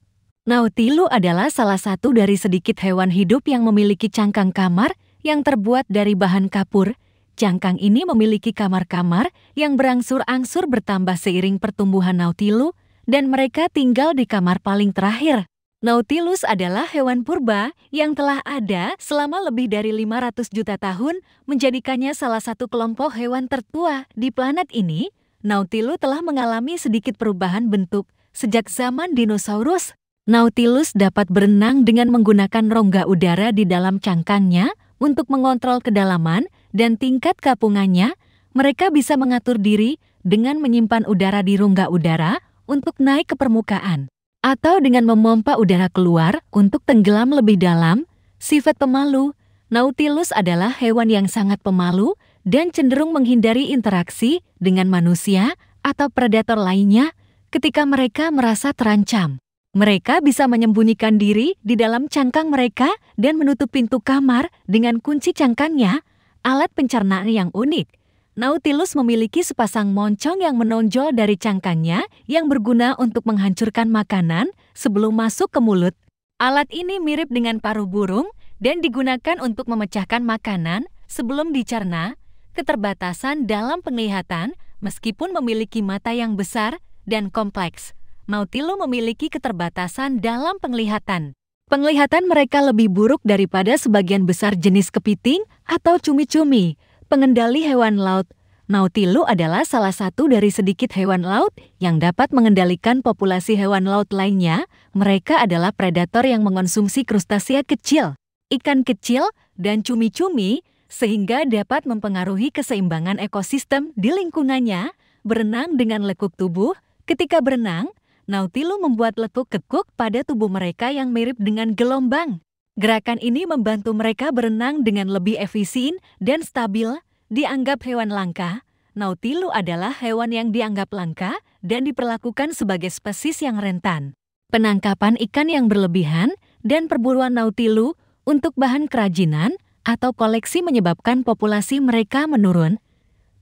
Nautilu adalah salah satu dari sedikit hewan hidup yang memiliki cangkang kamar yang terbuat dari bahan kapur. Cangkang ini memiliki kamar-kamar yang berangsur-angsur bertambah seiring pertumbuhan Nautilu dan mereka tinggal di kamar paling terakhir. Nautilus adalah hewan purba yang telah ada selama lebih dari 500 juta tahun, menjadikannya salah satu kelompok hewan tertua di planet ini Nautilus telah mengalami sedikit perubahan bentuk sejak zaman dinosaurus. Nautilus dapat berenang dengan menggunakan rongga udara di dalam cangkangnya untuk mengontrol kedalaman dan tingkat kapungannya. Mereka bisa mengatur diri dengan menyimpan udara di rongga udara untuk naik ke permukaan atau dengan memompa udara keluar untuk tenggelam lebih dalam. Sifat pemalu, Nautilus adalah hewan yang sangat pemalu dan cenderung menghindari interaksi dengan manusia atau predator lainnya ketika mereka merasa terancam. Mereka bisa menyembunyikan diri di dalam cangkang mereka dan menutup pintu kamar dengan kunci cangkangnya, alat pencernaan yang unik. Nautilus memiliki sepasang moncong yang menonjol dari cangkangnya yang berguna untuk menghancurkan makanan sebelum masuk ke mulut. Alat ini mirip dengan paruh burung dan digunakan untuk memecahkan makanan sebelum dicerna keterbatasan dalam penglihatan meskipun memiliki mata yang besar dan kompleks. Nautilo memiliki keterbatasan dalam penglihatan. Penglihatan mereka lebih buruk daripada sebagian besar jenis kepiting atau cumi-cumi, pengendali hewan laut. nautilo adalah salah satu dari sedikit hewan laut yang dapat mengendalikan populasi hewan laut lainnya. Mereka adalah predator yang mengonsumsi krustasia kecil, ikan kecil, dan cumi-cumi sehingga dapat mempengaruhi keseimbangan ekosistem di lingkungannya. Berenang dengan lekuk tubuh, ketika berenang, Nautilu membuat lekuk kekuk pada tubuh mereka yang mirip dengan gelombang. Gerakan ini membantu mereka berenang dengan lebih efisien dan stabil. Dianggap hewan langka, Nautilu adalah hewan yang dianggap langka dan diperlakukan sebagai spesies yang rentan. Penangkapan ikan yang berlebihan dan perburuan Nautilu untuk bahan kerajinan atau koleksi menyebabkan populasi mereka menurun,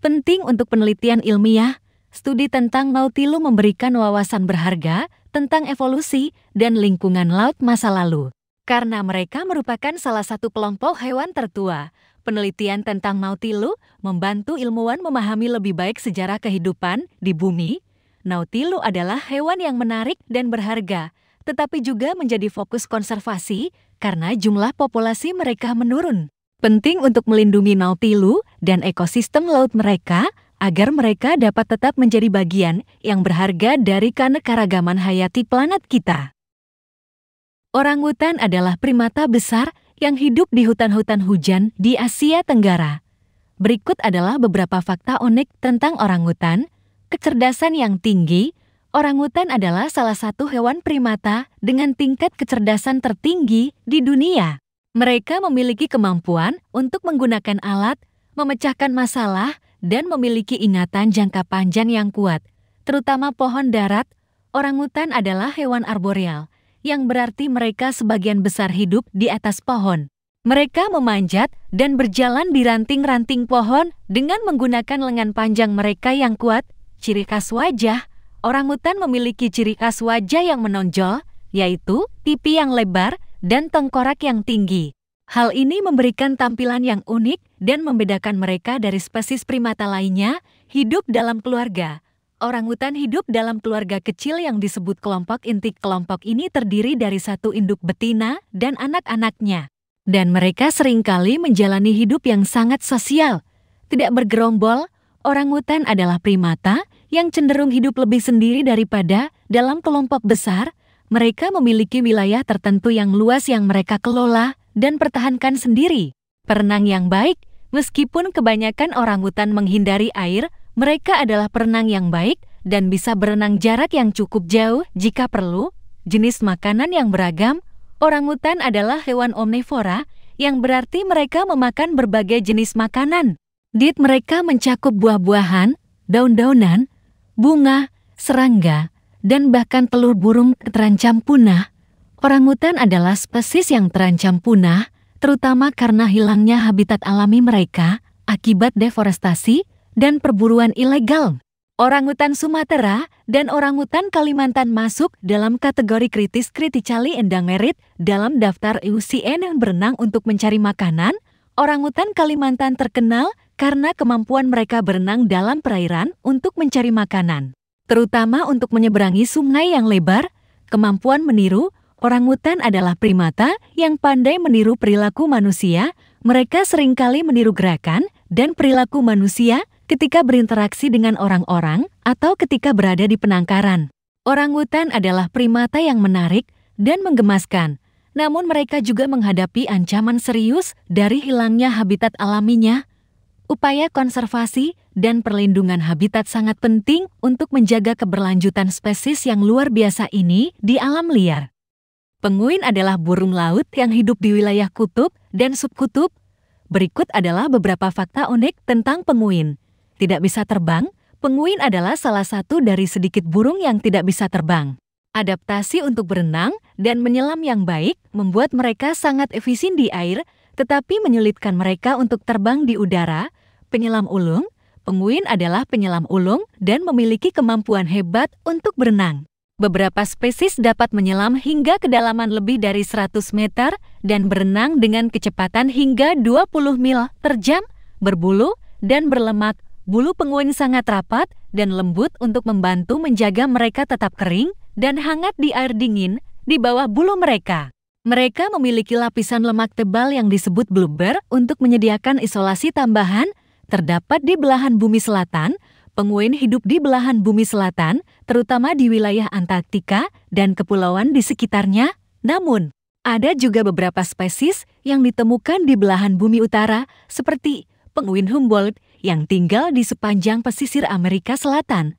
penting untuk penelitian ilmiah, studi tentang Nautilu memberikan wawasan berharga tentang evolusi dan lingkungan laut masa lalu. Karena mereka merupakan salah satu kelompok hewan tertua, penelitian tentang Nautilu membantu ilmuwan memahami lebih baik sejarah kehidupan di bumi. Nautilu adalah hewan yang menarik dan berharga, tetapi juga menjadi fokus konservasi karena jumlah populasi mereka menurun. Penting untuk melindungi nautilu dan ekosistem laut mereka agar mereka dapat tetap menjadi bagian yang berharga dari keanekaragaman hayati planet kita. Orangutan adalah primata besar yang hidup di hutan-hutan hujan di Asia Tenggara. Berikut adalah beberapa fakta unik tentang orangutan, kecerdasan yang tinggi, Orangutan adalah salah satu hewan primata dengan tingkat kecerdasan tertinggi di dunia. Mereka memiliki kemampuan untuk menggunakan alat, memecahkan masalah, dan memiliki ingatan jangka panjang yang kuat, terutama pohon darat. Orangutan adalah hewan arboreal, yang berarti mereka sebagian besar hidup di atas pohon. Mereka memanjat dan berjalan di ranting-ranting pohon dengan menggunakan lengan panjang mereka yang kuat, ciri khas wajah, Orangutan memiliki ciri khas wajah yang menonjol, yaitu pipi yang lebar dan tengkorak yang tinggi. Hal ini memberikan tampilan yang unik dan membedakan mereka dari spesies primata lainnya hidup dalam keluarga. Orangutan hidup dalam keluarga kecil yang disebut kelompok inti. Kelompok ini terdiri dari satu induk betina dan anak-anaknya. Dan mereka seringkali menjalani hidup yang sangat sosial. Tidak bergerombol, orangutan adalah primata yang cenderung hidup lebih sendiri daripada dalam kelompok besar, mereka memiliki wilayah tertentu yang luas yang mereka kelola dan pertahankan sendiri. Perenang yang baik, meskipun kebanyakan orang hutan menghindari air, mereka adalah perenang yang baik dan bisa berenang jarak yang cukup jauh jika perlu. Jenis makanan yang beragam, orang hutan adalah hewan omnivora yang berarti mereka memakan berbagai jenis makanan. Diet mereka mencakup buah-buahan, daun-daunan, bunga, serangga, dan bahkan telur burung terancam punah. Orang Orangutan adalah spesies yang terancam punah, terutama karena hilangnya habitat alami mereka akibat deforestasi dan perburuan ilegal. Orang Orangutan Sumatera dan orang orangutan Kalimantan masuk dalam kategori kritis endang merit dalam daftar IUCN yang berenang untuk mencari makanan. Orang Orangutan Kalimantan terkenal karena kemampuan mereka berenang dalam perairan untuk mencari makanan. Terutama untuk menyeberangi sungai yang lebar, kemampuan meniru, orang orangutan adalah primata yang pandai meniru perilaku manusia, mereka seringkali meniru gerakan dan perilaku manusia ketika berinteraksi dengan orang-orang atau ketika berada di penangkaran. Orang Orangutan adalah primata yang menarik dan menggemaskan, namun mereka juga menghadapi ancaman serius dari hilangnya habitat alaminya Upaya konservasi dan perlindungan habitat sangat penting untuk menjaga keberlanjutan spesies yang luar biasa ini di alam liar. Penguin adalah burung laut yang hidup di wilayah kutub dan subkutub. Berikut adalah beberapa fakta unik tentang penguin. Tidak bisa terbang, penguin adalah salah satu dari sedikit burung yang tidak bisa terbang. Adaptasi untuk berenang dan menyelam yang baik membuat mereka sangat efisien di air, tetapi menyulitkan mereka untuk terbang di udara, penyelam ulung, penguin adalah penyelam ulung dan memiliki kemampuan hebat untuk berenang. Beberapa spesies dapat menyelam hingga kedalaman lebih dari 100 meter dan berenang dengan kecepatan hingga 20 mil per jam, berbulu, dan berlemak. Bulu penguin sangat rapat dan lembut untuk membantu menjaga mereka tetap kering dan hangat di air dingin di bawah bulu mereka. Mereka memiliki lapisan lemak tebal yang disebut blubber untuk menyediakan isolasi tambahan terdapat di belahan bumi selatan, penguin hidup di belahan bumi selatan, terutama di wilayah Antartika dan kepulauan di sekitarnya. Namun, ada juga beberapa spesies yang ditemukan di belahan bumi utara, seperti penguin Humboldt yang tinggal di sepanjang pesisir Amerika Selatan.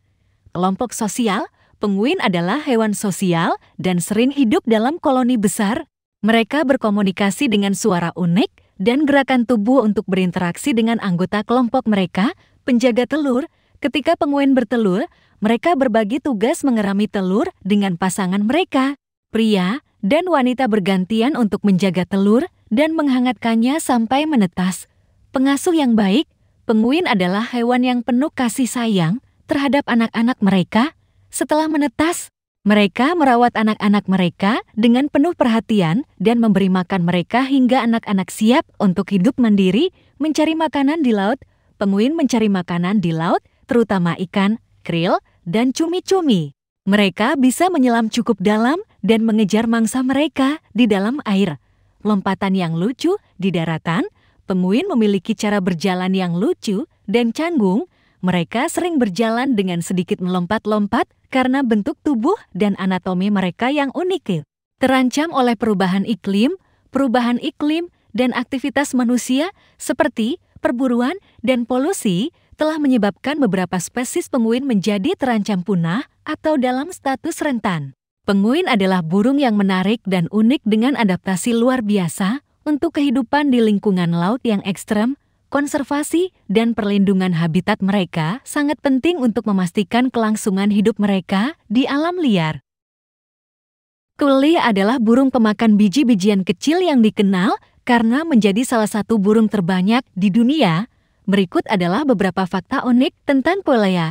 Kelompok sosial, penguin adalah hewan sosial dan sering hidup dalam koloni besar. Mereka berkomunikasi dengan suara unik dan gerakan tubuh untuk berinteraksi dengan anggota kelompok mereka, penjaga telur. Ketika penguin bertelur, mereka berbagi tugas mengerami telur dengan pasangan mereka. Pria dan wanita bergantian untuk menjaga telur dan menghangatkannya sampai menetas. Pengasuh yang baik, penguin adalah hewan yang penuh kasih sayang terhadap anak-anak mereka setelah menetas. Mereka merawat anak-anak mereka dengan penuh perhatian dan memberi makan mereka hingga anak-anak siap untuk hidup mandiri, mencari makanan di laut. Penguin mencari makanan di laut, terutama ikan, kril dan cumi-cumi. Mereka bisa menyelam cukup dalam dan mengejar mangsa mereka di dalam air. Lompatan yang lucu di daratan, penguin memiliki cara berjalan yang lucu dan canggung mereka sering berjalan dengan sedikit melompat-lompat karena bentuk tubuh dan anatomi mereka yang unik. Terancam oleh perubahan iklim, perubahan iklim, dan aktivitas manusia seperti perburuan dan polusi telah menyebabkan beberapa spesies penguin menjadi terancam punah atau dalam status rentan. Penguin adalah burung yang menarik dan unik dengan adaptasi luar biasa untuk kehidupan di lingkungan laut yang ekstrem konservasi, dan perlindungan habitat mereka sangat penting untuk memastikan kelangsungan hidup mereka di alam liar. Kuli adalah burung pemakan biji-bijian kecil yang dikenal karena menjadi salah satu burung terbanyak di dunia. Berikut adalah beberapa fakta unik tentang kulea. Ya.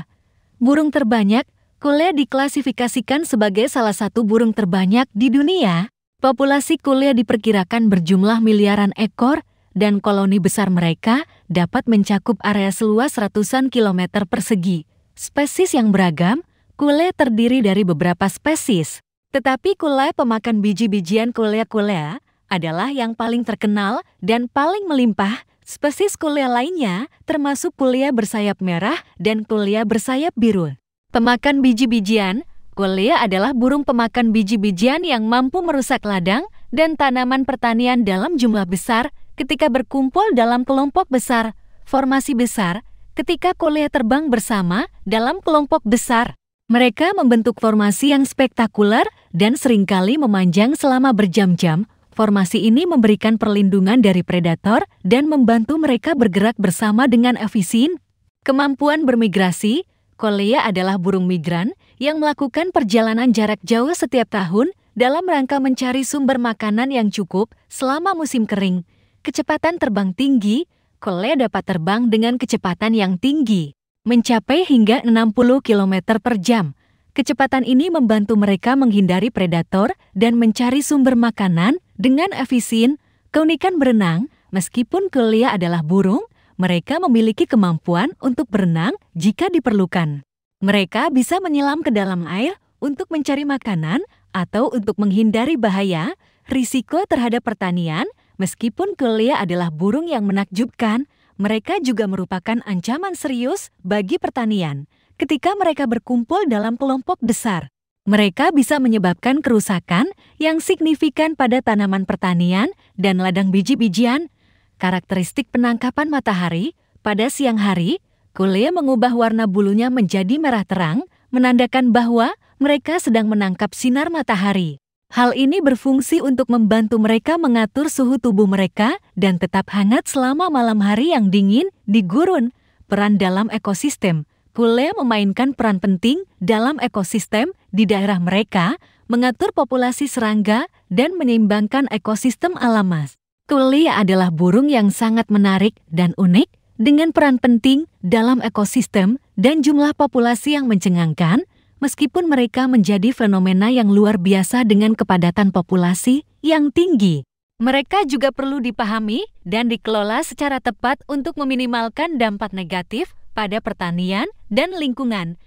Burung terbanyak, Kulea diklasifikasikan sebagai salah satu burung terbanyak di dunia. Populasi kulea diperkirakan berjumlah miliaran ekor dan koloni besar mereka dapat mencakup area seluas ratusan kilometer persegi. Spesies yang beragam, kule terdiri dari beberapa spesies, tetapi kule pemakan biji-bijian kulea-kulea ya, adalah yang paling terkenal dan paling melimpah. Spesies kulea lainnya termasuk kulea bersayap merah dan kulea bersayap biru. Pemakan biji-bijian, kulea adalah burung pemakan biji-bijian yang mampu merusak ladang dan tanaman pertanian dalam jumlah besar ketika berkumpul dalam kelompok besar, formasi besar, ketika kuliah terbang bersama dalam kelompok besar. Mereka membentuk formasi yang spektakuler dan seringkali memanjang selama berjam-jam. Formasi ini memberikan perlindungan dari predator dan membantu mereka bergerak bersama dengan efisien. Kemampuan bermigrasi, kolea adalah burung migran yang melakukan perjalanan jarak jauh setiap tahun dalam rangka mencari sumber makanan yang cukup selama musim kering kecepatan terbang tinggi, Kole dapat terbang dengan kecepatan yang tinggi, mencapai hingga 60 km per jam. Kecepatan ini membantu mereka menghindari predator dan mencari sumber makanan dengan efisien. Keunikan berenang, meskipun kelia adalah burung, mereka memiliki kemampuan untuk berenang jika diperlukan. Mereka bisa menyelam ke dalam air untuk mencari makanan atau untuk menghindari bahaya, risiko terhadap pertanian, Meskipun Kulia adalah burung yang menakjubkan, mereka juga merupakan ancaman serius bagi pertanian. Ketika mereka berkumpul dalam kelompok besar, mereka bisa menyebabkan kerusakan yang signifikan pada tanaman pertanian dan ladang biji-bijian. Karakteristik penangkapan matahari pada siang hari, Kulia mengubah warna bulunya menjadi merah terang, menandakan bahwa mereka sedang menangkap sinar matahari. Hal ini berfungsi untuk membantu mereka mengatur suhu tubuh mereka dan tetap hangat selama malam hari yang dingin di gurun. Peran dalam ekosistem Kule memainkan peran penting dalam ekosistem di daerah mereka, mengatur populasi serangga, dan menyeimbangkan ekosistem alam mas. Kule adalah burung yang sangat menarik dan unik dengan peran penting dalam ekosistem dan jumlah populasi yang mencengangkan, meskipun mereka menjadi fenomena yang luar biasa dengan kepadatan populasi yang tinggi. Mereka juga perlu dipahami dan dikelola secara tepat untuk meminimalkan dampak negatif pada pertanian dan lingkungan.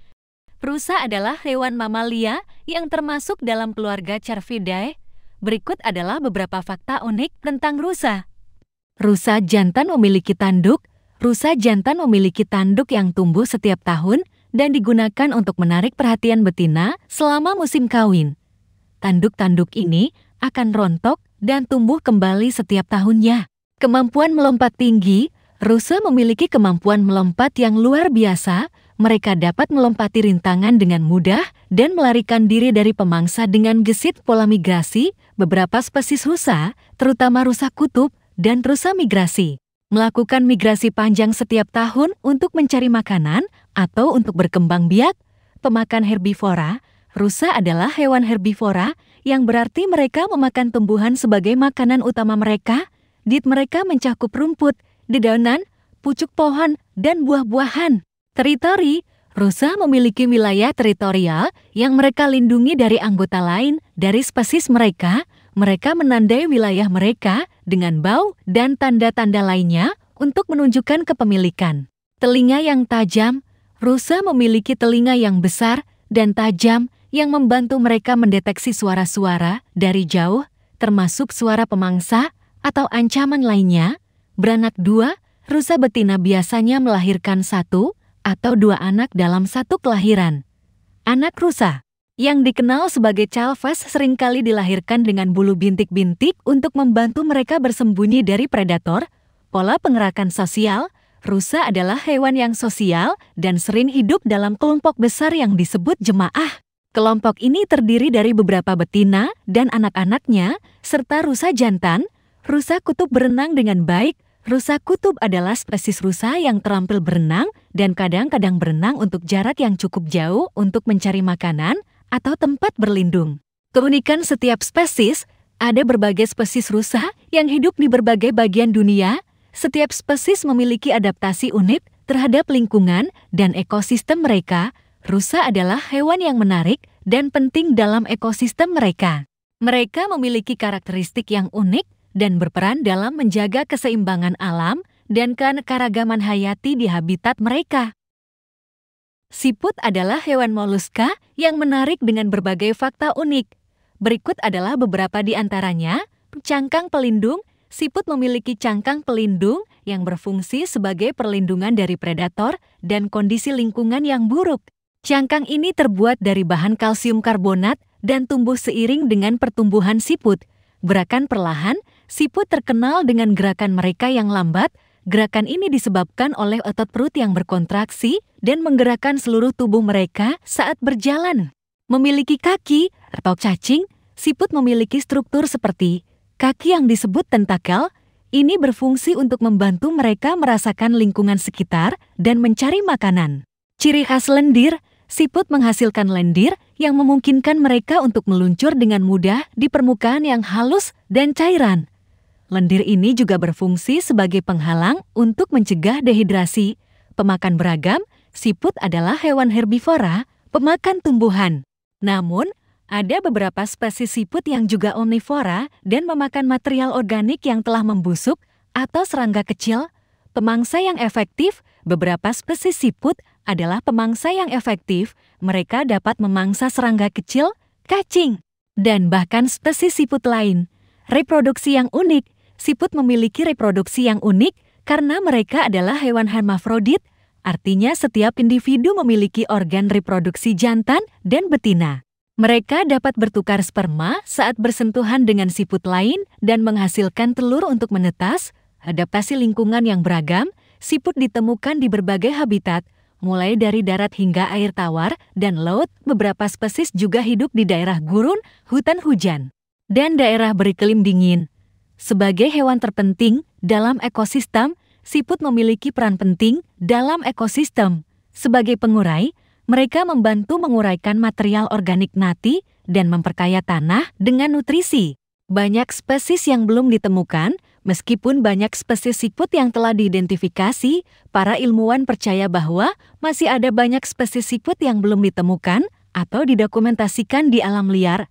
Rusa adalah hewan mamalia yang termasuk dalam keluarga Cervidae. Berikut adalah beberapa fakta unik tentang rusa. Rusa jantan memiliki tanduk. Rusa jantan memiliki tanduk yang tumbuh setiap tahun dan digunakan untuk menarik perhatian betina selama musim kawin. Tanduk-tanduk ini akan rontok dan tumbuh kembali setiap tahunnya. Kemampuan melompat tinggi, rusa memiliki kemampuan melompat yang luar biasa. Mereka dapat melompati rintangan dengan mudah dan melarikan diri dari pemangsa dengan gesit pola migrasi. Beberapa spesies rusa, terutama rusa kutub dan rusa migrasi, melakukan migrasi panjang setiap tahun untuk mencari makanan atau untuk berkembang biak, pemakan herbivora, rusa adalah hewan herbivora yang berarti mereka memakan tumbuhan sebagai makanan utama mereka. Diet mereka mencakup rumput, dedaunan, pucuk pohon, dan buah-buahan. Teritori, rusa memiliki wilayah teritorial yang mereka lindungi dari anggota lain dari spesies mereka. Mereka menandai wilayah mereka dengan bau dan tanda-tanda lainnya untuk menunjukkan kepemilikan. Telinga yang tajam rusa memiliki telinga yang besar dan tajam yang membantu mereka mendeteksi suara-suara dari jauh, termasuk suara pemangsa atau ancaman lainnya. Beranak dua, rusa betina biasanya melahirkan satu atau dua anak dalam satu kelahiran. Anak rusa, yang dikenal sebagai calves seringkali dilahirkan dengan bulu bintik-bintik untuk membantu mereka bersembunyi dari predator, pola pengerakan sosial, rusa adalah hewan yang sosial dan sering hidup dalam kelompok besar yang disebut jemaah. Kelompok ini terdiri dari beberapa betina dan anak-anaknya, serta rusa jantan. Rusa kutub berenang dengan baik. Rusa kutub adalah spesies rusa yang terampil berenang dan kadang-kadang berenang untuk jarak yang cukup jauh untuk mencari makanan atau tempat berlindung. Keunikan setiap spesies, ada berbagai spesies rusa yang hidup di berbagai bagian dunia, setiap spesies memiliki adaptasi unik terhadap lingkungan dan ekosistem mereka. Rusa adalah hewan yang menarik dan penting dalam ekosistem mereka. Mereka memiliki karakteristik yang unik dan berperan dalam menjaga keseimbangan alam dan keanekaragaman hayati di habitat mereka. Siput adalah hewan moluska yang menarik dengan berbagai fakta unik. Berikut adalah beberapa di antaranya, cangkang pelindung siput memiliki cangkang pelindung yang berfungsi sebagai perlindungan dari predator dan kondisi lingkungan yang buruk. Cangkang ini terbuat dari bahan kalsium karbonat dan tumbuh seiring dengan pertumbuhan siput. Gerakan perlahan, siput terkenal dengan gerakan mereka yang lambat. Gerakan ini disebabkan oleh otot perut yang berkontraksi dan menggerakkan seluruh tubuh mereka saat berjalan. Memiliki kaki atau cacing, siput memiliki struktur seperti Kaki yang disebut tentakel ini berfungsi untuk membantu mereka merasakan lingkungan sekitar dan mencari makanan. Ciri khas lendir, siput menghasilkan lendir yang memungkinkan mereka untuk meluncur dengan mudah di permukaan yang halus dan cairan. Lendir ini juga berfungsi sebagai penghalang untuk mencegah dehidrasi. Pemakan beragam, siput adalah hewan herbivora, pemakan tumbuhan. Namun, ada beberapa spesies siput yang juga omnivora dan memakan material organik yang telah membusuk atau serangga kecil. Pemangsa yang efektif, beberapa spesies siput adalah pemangsa yang efektif. Mereka dapat memangsa serangga kecil, cacing, dan bahkan spesies siput lain. Reproduksi yang unik, siput memiliki reproduksi yang unik karena mereka adalah hewan hermafrodit, artinya setiap individu memiliki organ reproduksi jantan dan betina. Mereka dapat bertukar sperma saat bersentuhan dengan siput lain dan menghasilkan telur untuk menetas, adaptasi lingkungan yang beragam, siput ditemukan di berbagai habitat, mulai dari darat hingga air tawar dan laut, beberapa spesies juga hidup di daerah gurun, hutan hujan, dan daerah beriklim dingin. Sebagai hewan terpenting dalam ekosistem, siput memiliki peran penting dalam ekosistem. Sebagai pengurai, mereka membantu menguraikan material organik nati dan memperkaya tanah dengan nutrisi. Banyak spesies yang belum ditemukan, meskipun banyak spesies siput yang telah diidentifikasi, para ilmuwan percaya bahwa masih ada banyak spesies siput yang belum ditemukan atau didokumentasikan di alam liar.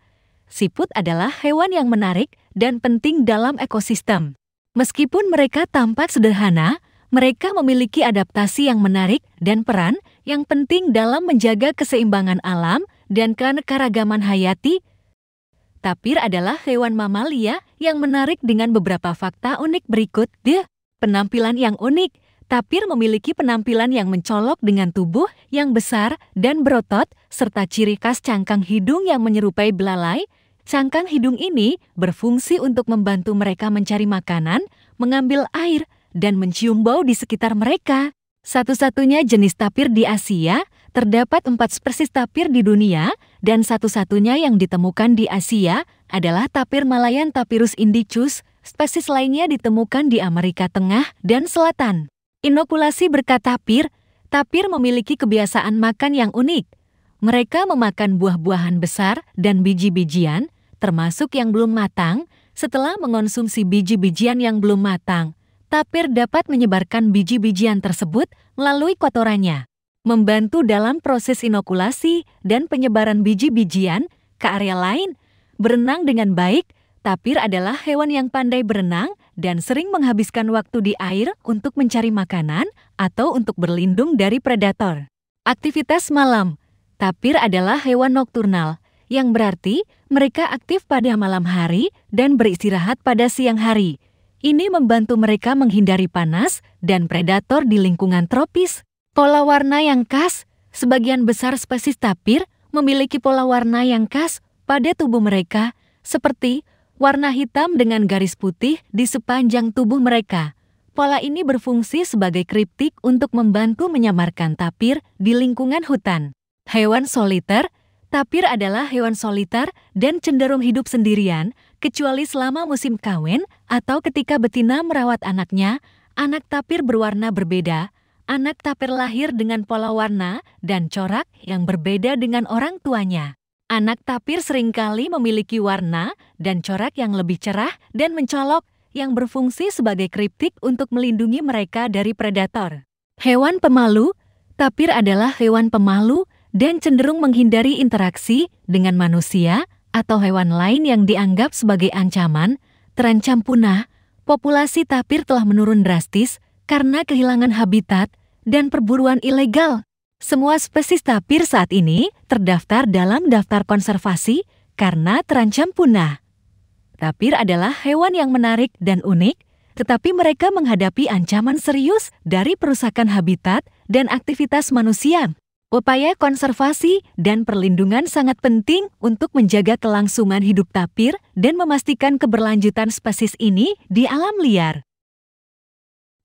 Siput adalah hewan yang menarik dan penting dalam ekosistem. Meskipun mereka tampak sederhana, mereka memiliki adaptasi yang menarik dan peran yang penting dalam menjaga keseimbangan alam dan keanekaragaman hayati. Tapir adalah hewan mamalia yang menarik dengan beberapa fakta unik berikut. deh. Penampilan yang unik. Tapir memiliki penampilan yang mencolok dengan tubuh yang besar dan berotot, serta ciri khas cangkang hidung yang menyerupai belalai. Cangkang hidung ini berfungsi untuk membantu mereka mencari makanan, mengambil air, dan mencium bau di sekitar mereka. Satu-satunya jenis tapir di Asia, terdapat empat spesies tapir di dunia, dan satu-satunya yang ditemukan di Asia adalah tapir Malayan Tapirus indicus, spesies lainnya ditemukan di Amerika Tengah dan Selatan. Inokulasi berkat tapir, tapir memiliki kebiasaan makan yang unik. Mereka memakan buah-buahan besar dan biji-bijian, termasuk yang belum matang, setelah mengonsumsi biji-bijian yang belum matang, tapir dapat menyebarkan biji-bijian tersebut melalui kotorannya, membantu dalam proses inokulasi dan penyebaran biji-bijian ke area lain. Berenang dengan baik, tapir adalah hewan yang pandai berenang dan sering menghabiskan waktu di air untuk mencari makanan atau untuk berlindung dari predator. Aktivitas malam Tapir adalah hewan nokturnal, yang berarti mereka aktif pada malam hari dan beristirahat pada siang hari. Ini membantu mereka menghindari panas dan predator di lingkungan tropis. Pola warna yang khas, sebagian besar spesies tapir memiliki pola warna yang khas pada tubuh mereka, seperti warna hitam dengan garis putih di sepanjang tubuh mereka. Pola ini berfungsi sebagai kriptik untuk membantu menyamarkan tapir di lingkungan hutan. Hewan soliter, tapir adalah hewan soliter dan cenderung hidup sendirian kecuali selama musim kawin atau ketika betina merawat anaknya, anak tapir berwarna berbeda, anak tapir lahir dengan pola warna dan corak yang berbeda dengan orang tuanya. Anak tapir seringkali memiliki warna dan corak yang lebih cerah dan mencolok yang berfungsi sebagai kriptik untuk melindungi mereka dari predator. Hewan pemalu, tapir adalah hewan pemalu dan cenderung menghindari interaksi dengan manusia atau hewan lain yang dianggap sebagai ancaman, terancam punah, populasi tapir telah menurun drastis karena kehilangan habitat dan perburuan ilegal. Semua spesies tapir saat ini terdaftar dalam daftar konservasi karena terancam punah. Tapir adalah hewan yang menarik dan unik, tetapi mereka menghadapi ancaman serius dari perusakan habitat dan aktivitas manusia. Upaya konservasi dan perlindungan sangat penting untuk menjaga kelangsungan hidup tapir dan memastikan keberlanjutan spesies ini di alam liar.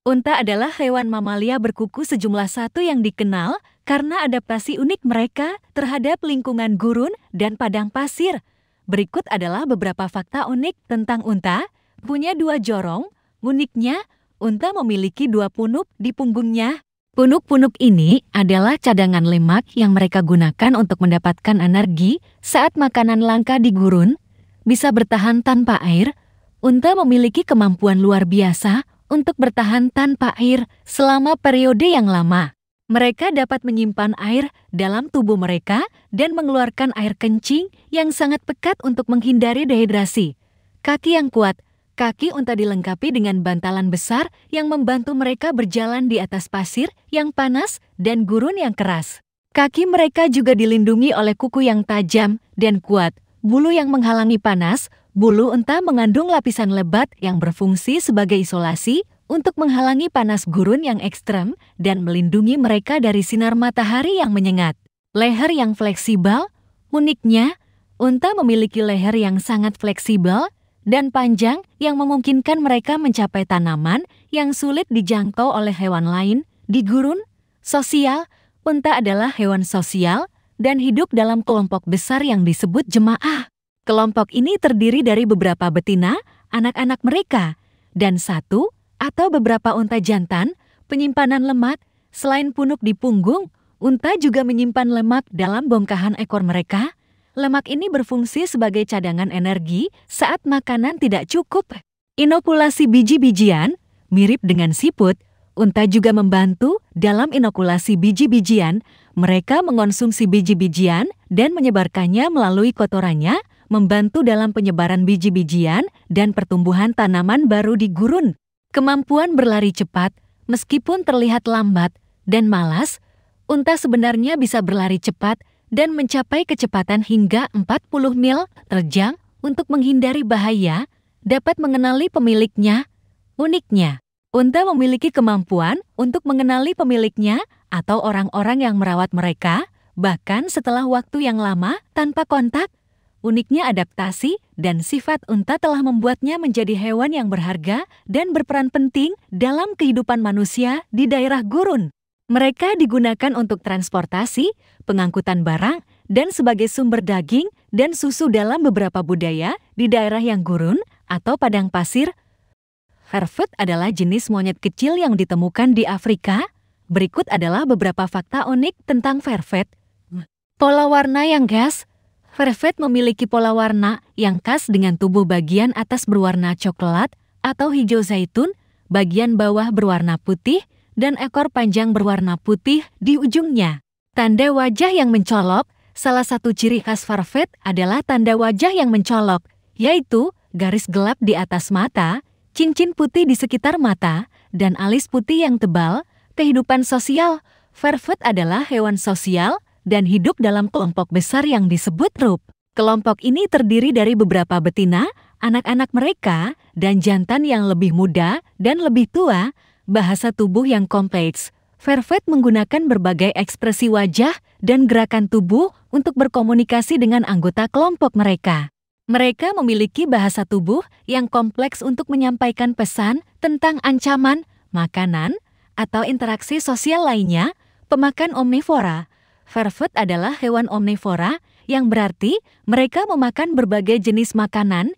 Unta adalah hewan mamalia berkuku sejumlah satu yang dikenal karena adaptasi unik mereka terhadap lingkungan gurun dan padang pasir. Berikut adalah beberapa fakta unik tentang unta. Punya dua jorong, uniknya unta memiliki dua punuk di punggungnya Punuk-punuk ini adalah cadangan lemak yang mereka gunakan untuk mendapatkan energi saat makanan langka di gurun, bisa bertahan tanpa air, unta memiliki kemampuan luar biasa untuk bertahan tanpa air selama periode yang lama. Mereka dapat menyimpan air dalam tubuh mereka dan mengeluarkan air kencing yang sangat pekat untuk menghindari dehidrasi. Kaki yang kuat Kaki unta dilengkapi dengan bantalan besar yang membantu mereka berjalan di atas pasir yang panas dan gurun yang keras. Kaki mereka juga dilindungi oleh kuku yang tajam dan kuat, bulu yang menghalangi panas, bulu unta mengandung lapisan lebat yang berfungsi sebagai isolasi untuk menghalangi panas gurun yang ekstrem dan melindungi mereka dari sinar matahari yang menyengat. Leher yang fleksibel, uniknya, unta memiliki leher yang sangat fleksibel dan panjang yang memungkinkan mereka mencapai tanaman yang sulit dijangkau oleh hewan lain di gurun, sosial, unta adalah hewan sosial dan hidup dalam kelompok besar yang disebut jemaah. Kelompok ini terdiri dari beberapa betina, anak-anak mereka, dan satu atau beberapa unta jantan, penyimpanan lemak, selain punuk di punggung, unta juga menyimpan lemak dalam bongkahan ekor mereka, Lemak ini berfungsi sebagai cadangan energi saat makanan tidak cukup. Inokulasi biji-bijian, mirip dengan siput, unta juga membantu dalam inokulasi biji-bijian. Mereka mengonsumsi biji-bijian dan menyebarkannya melalui kotorannya, membantu dalam penyebaran biji-bijian dan pertumbuhan tanaman baru di gurun. Kemampuan berlari cepat, meskipun terlihat lambat dan malas, unta sebenarnya bisa berlari cepat dan mencapai kecepatan hingga 40 mil terjang untuk menghindari bahaya, dapat mengenali pemiliknya. Uniknya, unta memiliki kemampuan untuk mengenali pemiliknya atau orang-orang yang merawat mereka, bahkan setelah waktu yang lama tanpa kontak. Uniknya adaptasi dan sifat unta telah membuatnya menjadi hewan yang berharga dan berperan penting dalam kehidupan manusia di daerah gurun. Mereka digunakan untuk transportasi, pengangkutan barang, dan sebagai sumber daging dan susu dalam beberapa budaya di daerah yang gurun atau padang pasir. Herford adalah jenis monyet kecil yang ditemukan di Afrika. Berikut adalah beberapa fakta unik tentang vervet. Pola warna yang khas. Vervet memiliki pola warna yang khas dengan tubuh bagian atas berwarna coklat atau hijau zaitun, bagian bawah berwarna putih, dan ekor panjang berwarna putih di ujungnya. Tanda wajah yang mencolok, salah satu ciri khas Farfet adalah tanda wajah yang mencolok, yaitu garis gelap di atas mata, cincin putih di sekitar mata, dan alis putih yang tebal. Kehidupan sosial, Farfet adalah hewan sosial dan hidup dalam kelompok besar yang disebut rup. Kelompok ini terdiri dari beberapa betina, anak-anak mereka, dan jantan yang lebih muda dan lebih tua, bahasa tubuh yang kompleks, Vervet menggunakan berbagai ekspresi wajah dan gerakan tubuh untuk berkomunikasi dengan anggota kelompok mereka. Mereka memiliki bahasa tubuh yang kompleks untuk menyampaikan pesan tentang ancaman, makanan, atau interaksi sosial lainnya, pemakan omnivora. Vervet adalah hewan omnivora yang berarti mereka memakan berbagai jenis makanan.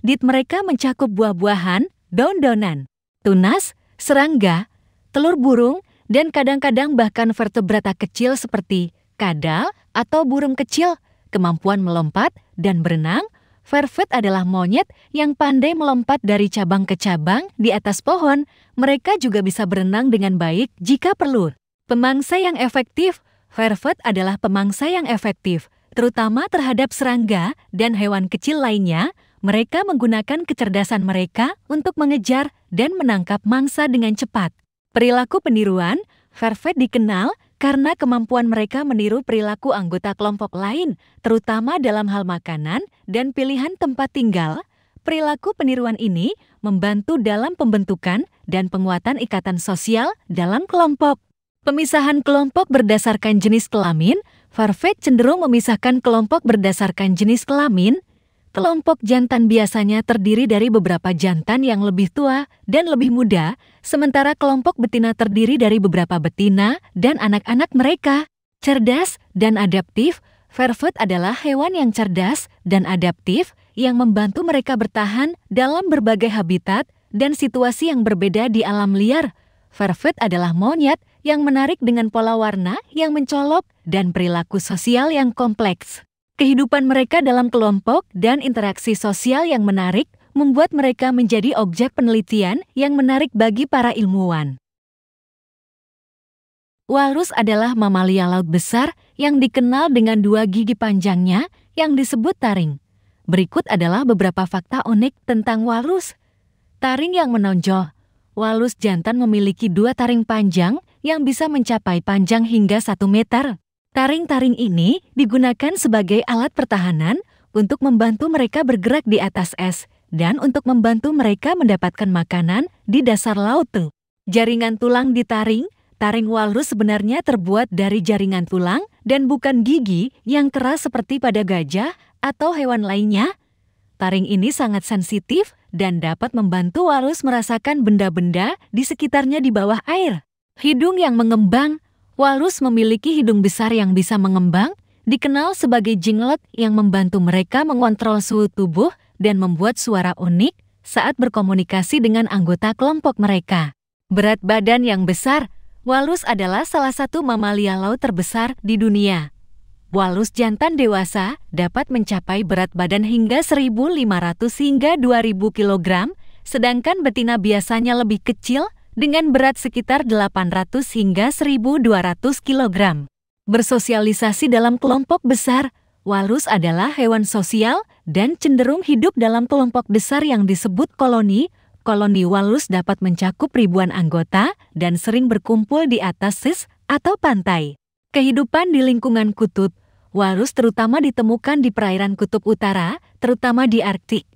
Diet mereka mencakup buah-buahan, daun-daunan, tunas, serangga, telur burung, dan kadang-kadang bahkan vertebrata kecil seperti kadal atau burung kecil, kemampuan melompat dan berenang, Vervet adalah monyet yang pandai melompat dari cabang ke cabang di atas pohon. Mereka juga bisa berenang dengan baik jika perlu. Pemangsa yang efektif Vervet adalah pemangsa yang efektif, terutama terhadap serangga dan hewan kecil lainnya, mereka menggunakan kecerdasan mereka untuk mengejar dan menangkap mangsa dengan cepat. Perilaku peniruan, Vervet dikenal karena kemampuan mereka meniru perilaku anggota kelompok lain, terutama dalam hal makanan dan pilihan tempat tinggal. Perilaku peniruan ini membantu dalam pembentukan dan penguatan ikatan sosial dalam kelompok. Pemisahan kelompok berdasarkan jenis kelamin, Farfetch cenderung memisahkan kelompok berdasarkan jenis kelamin Kelompok jantan biasanya terdiri dari beberapa jantan yang lebih tua dan lebih muda, sementara kelompok betina terdiri dari beberapa betina dan anak-anak mereka. Cerdas dan adaptif, Fairfoot adalah hewan yang cerdas dan adaptif yang membantu mereka bertahan dalam berbagai habitat dan situasi yang berbeda di alam liar. Fairfoot adalah monyet yang menarik dengan pola warna yang mencolok dan perilaku sosial yang kompleks. Kehidupan mereka dalam kelompok dan interaksi sosial yang menarik membuat mereka menjadi objek penelitian yang menarik bagi para ilmuwan. Walrus adalah mamalia laut besar yang dikenal dengan dua gigi panjangnya yang disebut taring. Berikut adalah beberapa fakta unik tentang walrus. Taring yang menonjol. Walrus jantan memiliki dua taring panjang yang bisa mencapai panjang hingga satu meter. Taring-taring ini digunakan sebagai alat pertahanan untuk membantu mereka bergerak di atas es dan untuk membantu mereka mendapatkan makanan di dasar laut. Tuh. Jaringan tulang di taring, taring walrus sebenarnya terbuat dari jaringan tulang dan bukan gigi yang keras seperti pada gajah atau hewan lainnya. Taring ini sangat sensitif dan dapat membantu walrus merasakan benda-benda di sekitarnya di bawah air. Hidung yang mengembang Walrus memiliki hidung besar yang bisa mengembang, dikenal sebagai jinglet yang membantu mereka mengontrol suhu tubuh dan membuat suara unik saat berkomunikasi dengan anggota kelompok mereka. Berat badan yang besar, walrus adalah salah satu mamalia laut terbesar di dunia. Walrus jantan dewasa dapat mencapai berat badan hingga 1.500 hingga 2.000 kg, sedangkan betina biasanya lebih kecil dengan berat sekitar 800 hingga 1200 kg. Bersosialisasi dalam kelompok besar, walrus adalah hewan sosial dan cenderung hidup dalam kelompok besar yang disebut koloni. Koloni walrus dapat mencakup ribuan anggota dan sering berkumpul di atas sis atau pantai. Kehidupan di lingkungan kutub, walrus terutama ditemukan di perairan kutub utara, terutama di Arktik.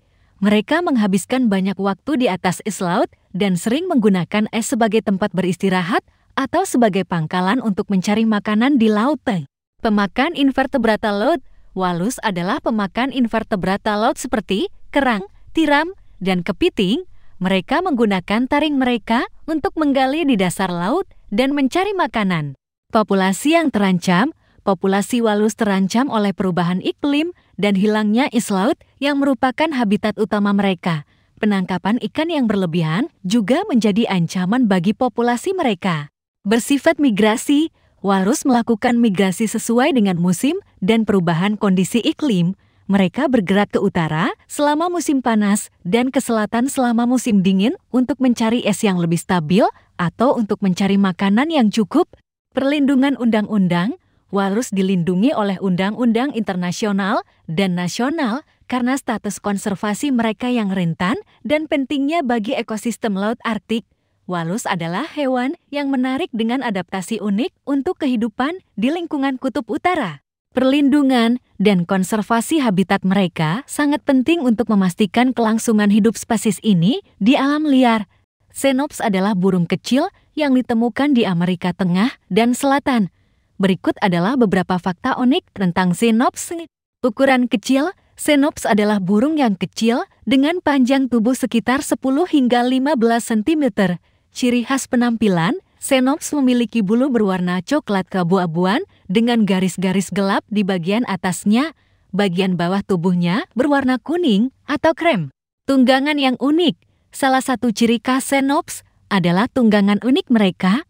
Mereka menghabiskan banyak waktu di atas es laut dan sering menggunakan es sebagai tempat beristirahat atau sebagai pangkalan untuk mencari makanan di lautan. Pemakan invertebrata laut Walus adalah pemakan invertebrata laut seperti kerang, tiram, dan kepiting. Mereka menggunakan taring mereka untuk menggali di dasar laut dan mencari makanan. Populasi yang terancam, populasi walus terancam oleh perubahan iklim dan hilangnya is laut yang merupakan habitat utama mereka. Penangkapan ikan yang berlebihan juga menjadi ancaman bagi populasi mereka. Bersifat migrasi, walrus melakukan migrasi sesuai dengan musim dan perubahan kondisi iklim. Mereka bergerak ke utara selama musim panas dan ke selatan selama musim dingin untuk mencari es yang lebih stabil atau untuk mencari makanan yang cukup. Perlindungan undang-undang walrus dilindungi oleh undang-undang internasional dan nasional karena status konservasi mereka yang rentan dan pentingnya bagi ekosistem laut Arktik. Walrus adalah hewan yang menarik dengan adaptasi unik untuk kehidupan di lingkungan kutub utara. Perlindungan dan konservasi habitat mereka sangat penting untuk memastikan kelangsungan hidup spesies ini di alam liar. Senops adalah burung kecil yang ditemukan di Amerika Tengah dan Selatan, Berikut adalah beberapa fakta unik tentang Xenops. Ukuran kecil, Xenops adalah burung yang kecil dengan panjang tubuh sekitar 10 hingga 15 cm. Ciri khas penampilan, Xenops memiliki bulu berwarna coklat keabu-abuan dengan garis-garis gelap di bagian atasnya, bagian bawah tubuhnya berwarna kuning atau krem. Tunggangan yang unik, salah satu ciri khas Xenops adalah tunggangan unik mereka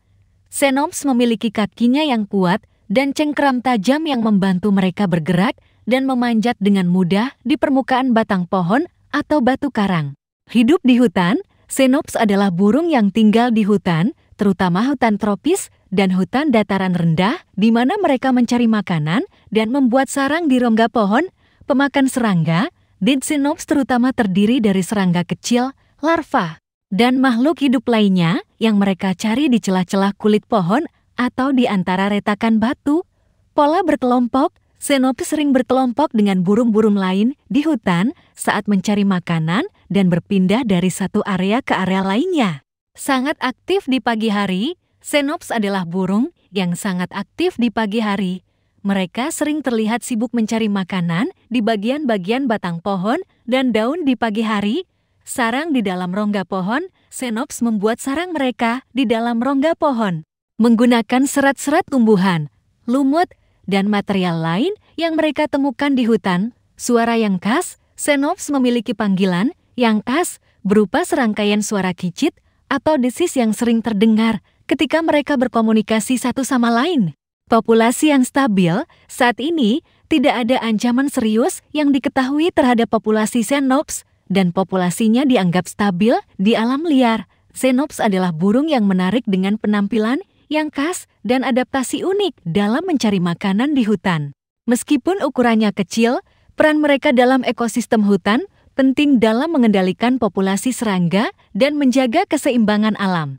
Senops memiliki kakinya yang kuat dan cengkeram tajam yang membantu mereka bergerak dan memanjat dengan mudah di permukaan batang pohon atau batu karang. Hidup di hutan, Senops adalah burung yang tinggal di hutan, terutama hutan tropis dan hutan dataran rendah di mana mereka mencari makanan dan membuat sarang di rongga pohon, pemakan serangga, Didsinops terutama terdiri dari serangga kecil, larva, dan makhluk hidup lainnya yang mereka cari di celah-celah kulit pohon atau di antara retakan batu. Pola berkelompok, Senopi sering berkelompok dengan burung-burung lain di hutan saat mencari makanan dan berpindah dari satu area ke area lainnya. Sangat aktif di pagi hari, Senops adalah burung yang sangat aktif di pagi hari. Mereka sering terlihat sibuk mencari makanan di bagian-bagian batang pohon dan daun di pagi hari sarang di dalam rongga pohon, Senops membuat sarang mereka di dalam rongga pohon. Menggunakan serat-serat tumbuhan, lumut, dan material lain yang mereka temukan di hutan, suara yang khas, Senops memiliki panggilan yang khas berupa serangkaian suara kicit atau desis yang sering terdengar ketika mereka berkomunikasi satu sama lain. Populasi yang stabil saat ini tidak ada ancaman serius yang diketahui terhadap populasi Senops dan populasinya dianggap stabil di alam liar. Xenops adalah burung yang menarik dengan penampilan yang khas dan adaptasi unik dalam mencari makanan di hutan. Meskipun ukurannya kecil, peran mereka dalam ekosistem hutan penting dalam mengendalikan populasi serangga dan menjaga keseimbangan alam.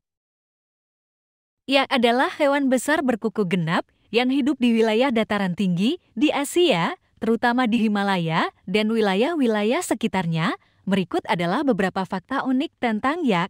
Ia adalah hewan besar berkuku genap yang hidup di wilayah dataran tinggi di Asia, terutama di Himalaya dan wilayah-wilayah sekitarnya, Berikut adalah beberapa fakta unik tentang yak.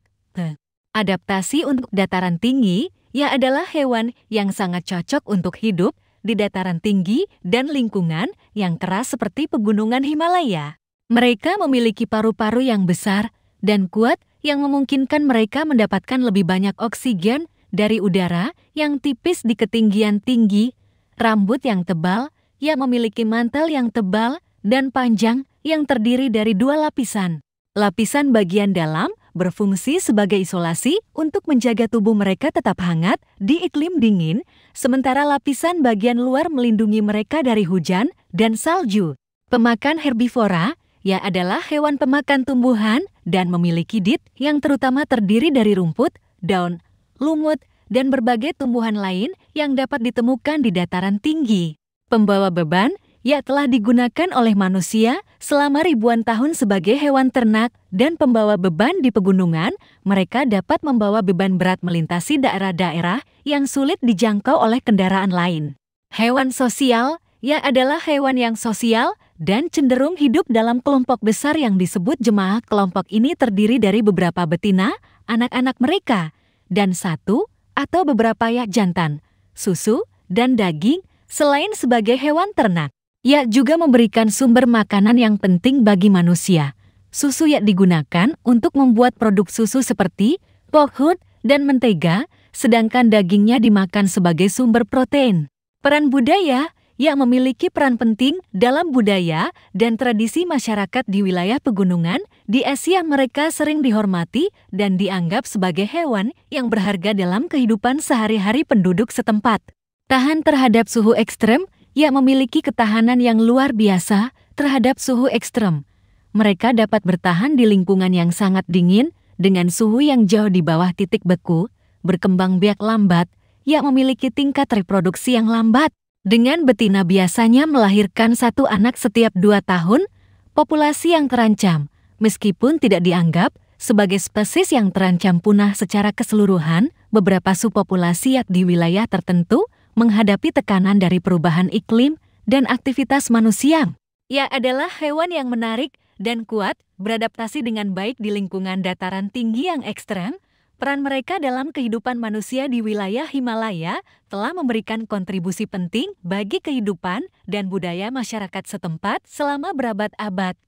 Adaptasi untuk dataran tinggi, ya adalah hewan yang sangat cocok untuk hidup di dataran tinggi dan lingkungan yang keras seperti pegunungan Himalaya. Mereka memiliki paru-paru yang besar dan kuat yang memungkinkan mereka mendapatkan lebih banyak oksigen dari udara yang tipis di ketinggian tinggi, rambut yang tebal, yang memiliki mantel yang tebal dan panjang yang terdiri dari dua lapisan. Lapisan bagian dalam berfungsi sebagai isolasi untuk menjaga tubuh mereka tetap hangat di iklim dingin, sementara lapisan bagian luar melindungi mereka dari hujan dan salju. Pemakan herbivora, ya adalah hewan pemakan tumbuhan dan memiliki dit yang terutama terdiri dari rumput, daun, lumut, dan berbagai tumbuhan lain yang dapat ditemukan di dataran tinggi. Pembawa beban ya telah digunakan oleh manusia selama ribuan tahun sebagai hewan ternak dan pembawa beban di pegunungan, mereka dapat membawa beban berat melintasi daerah-daerah yang sulit dijangkau oleh kendaraan lain. Hewan sosial, ya adalah hewan yang sosial dan cenderung hidup dalam kelompok besar yang disebut jemaah. Kelompok ini terdiri dari beberapa betina, anak-anak mereka, dan satu atau beberapa yak jantan, susu, dan daging selain sebagai hewan ternak. Ia juga memberikan sumber makanan yang penting bagi manusia. Susu yak digunakan untuk membuat produk susu seperti pohut dan mentega, sedangkan dagingnya dimakan sebagai sumber protein. Peran budaya yang memiliki peran penting dalam budaya dan tradisi masyarakat di wilayah pegunungan di Asia mereka sering dihormati dan dianggap sebagai hewan yang berharga dalam kehidupan sehari-hari penduduk setempat. Tahan terhadap suhu ekstrem ia memiliki ketahanan yang luar biasa terhadap suhu ekstrem. Mereka dapat bertahan di lingkungan yang sangat dingin, dengan suhu yang jauh di bawah titik beku, berkembang biak lambat, yang memiliki tingkat reproduksi yang lambat. Dengan betina biasanya melahirkan satu anak setiap dua tahun, populasi yang terancam, meskipun tidak dianggap sebagai spesies yang terancam punah secara keseluruhan, beberapa subpopulasi yang di wilayah tertentu menghadapi tekanan dari perubahan iklim dan aktivitas manusia. Ia adalah hewan yang menarik dan kuat, beradaptasi dengan baik di lingkungan dataran tinggi yang ekstrem. Peran mereka dalam kehidupan manusia di wilayah Himalaya telah memberikan kontribusi penting bagi kehidupan dan budaya masyarakat setempat selama berabad-abad.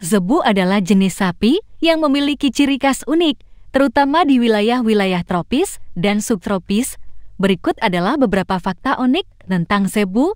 Zebu adalah jenis sapi yang memiliki ciri khas unik, terutama di wilayah-wilayah tropis dan subtropis Berikut adalah beberapa fakta unik tentang Cebu.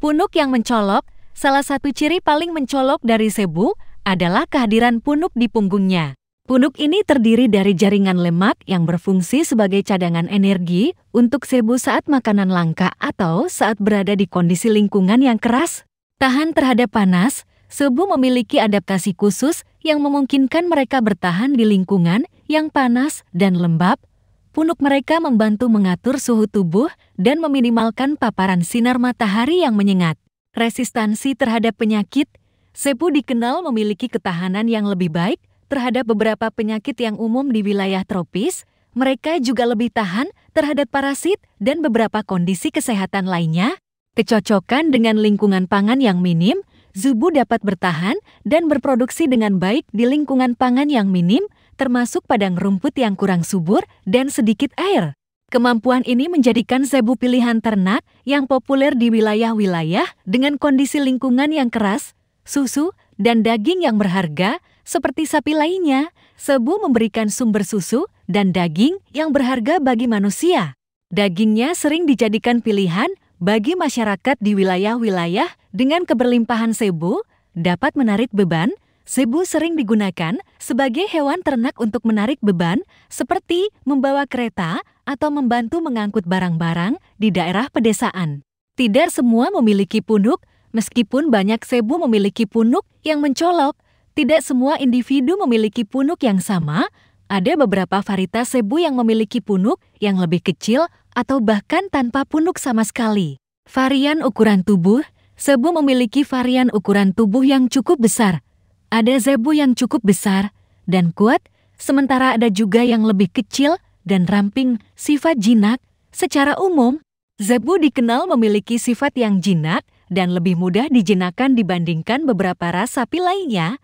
Punuk yang mencolok, salah satu ciri paling mencolok dari Cebu adalah kehadiran punuk di punggungnya. Punuk ini terdiri dari jaringan lemak yang berfungsi sebagai cadangan energi untuk Cebu saat makanan langka atau saat berada di kondisi lingkungan yang keras. Tahan terhadap panas, Cebu memiliki adaptasi khusus yang memungkinkan mereka bertahan di lingkungan yang panas dan lembab Punuk mereka membantu mengatur suhu tubuh dan meminimalkan paparan sinar matahari yang menyengat. Resistansi terhadap penyakit, Sepu dikenal memiliki ketahanan yang lebih baik terhadap beberapa penyakit yang umum di wilayah tropis. Mereka juga lebih tahan terhadap parasit dan beberapa kondisi kesehatan lainnya. Kecocokan dengan lingkungan pangan yang minim, zubu dapat bertahan dan berproduksi dengan baik di lingkungan pangan yang minim, termasuk padang rumput yang kurang subur dan sedikit air. Kemampuan ini menjadikan zebu pilihan ternak yang populer di wilayah-wilayah dengan kondisi lingkungan yang keras, susu, dan daging yang berharga, seperti sapi lainnya. Zebu memberikan sumber susu dan daging yang berharga bagi manusia. Dagingnya sering dijadikan pilihan bagi masyarakat di wilayah-wilayah dengan keberlimpahan zebu dapat menarik beban Sebu sering digunakan sebagai hewan ternak untuk menarik beban, seperti membawa kereta atau membantu mengangkut barang-barang di daerah pedesaan. Tidak semua memiliki punuk, meskipun banyak sebu memiliki punuk yang mencolok. Tidak semua individu memiliki punuk yang sama. Ada beberapa varietas sebu yang memiliki punuk yang lebih kecil atau bahkan tanpa punuk sama sekali. Varian ukuran tubuh sebu memiliki varian ukuran tubuh yang cukup besar, ada zebu yang cukup besar dan kuat, sementara ada juga yang lebih kecil dan ramping sifat jinak. Secara umum, zebu dikenal memiliki sifat yang jinak dan lebih mudah dijinakan dibandingkan beberapa ras sapi lainnya.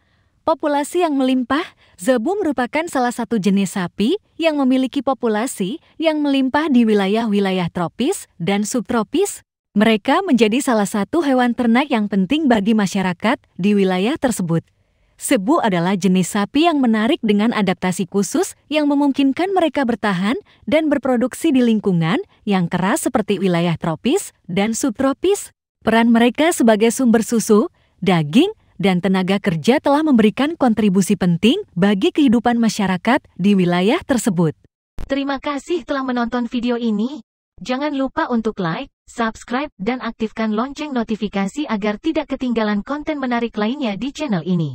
Populasi yang melimpah, zebu merupakan salah satu jenis sapi yang memiliki populasi yang melimpah di wilayah-wilayah tropis dan subtropis. Mereka menjadi salah satu hewan ternak yang penting bagi masyarakat di wilayah tersebut. Sebu adalah jenis sapi yang menarik dengan adaptasi khusus yang memungkinkan mereka bertahan dan berproduksi di lingkungan yang keras seperti wilayah tropis dan subtropis. Peran mereka sebagai sumber susu, daging, dan tenaga kerja telah memberikan kontribusi penting bagi kehidupan masyarakat di wilayah tersebut. Terima kasih telah menonton video ini. Jangan lupa untuk like, subscribe, dan aktifkan lonceng notifikasi agar tidak ketinggalan konten menarik lainnya di channel ini.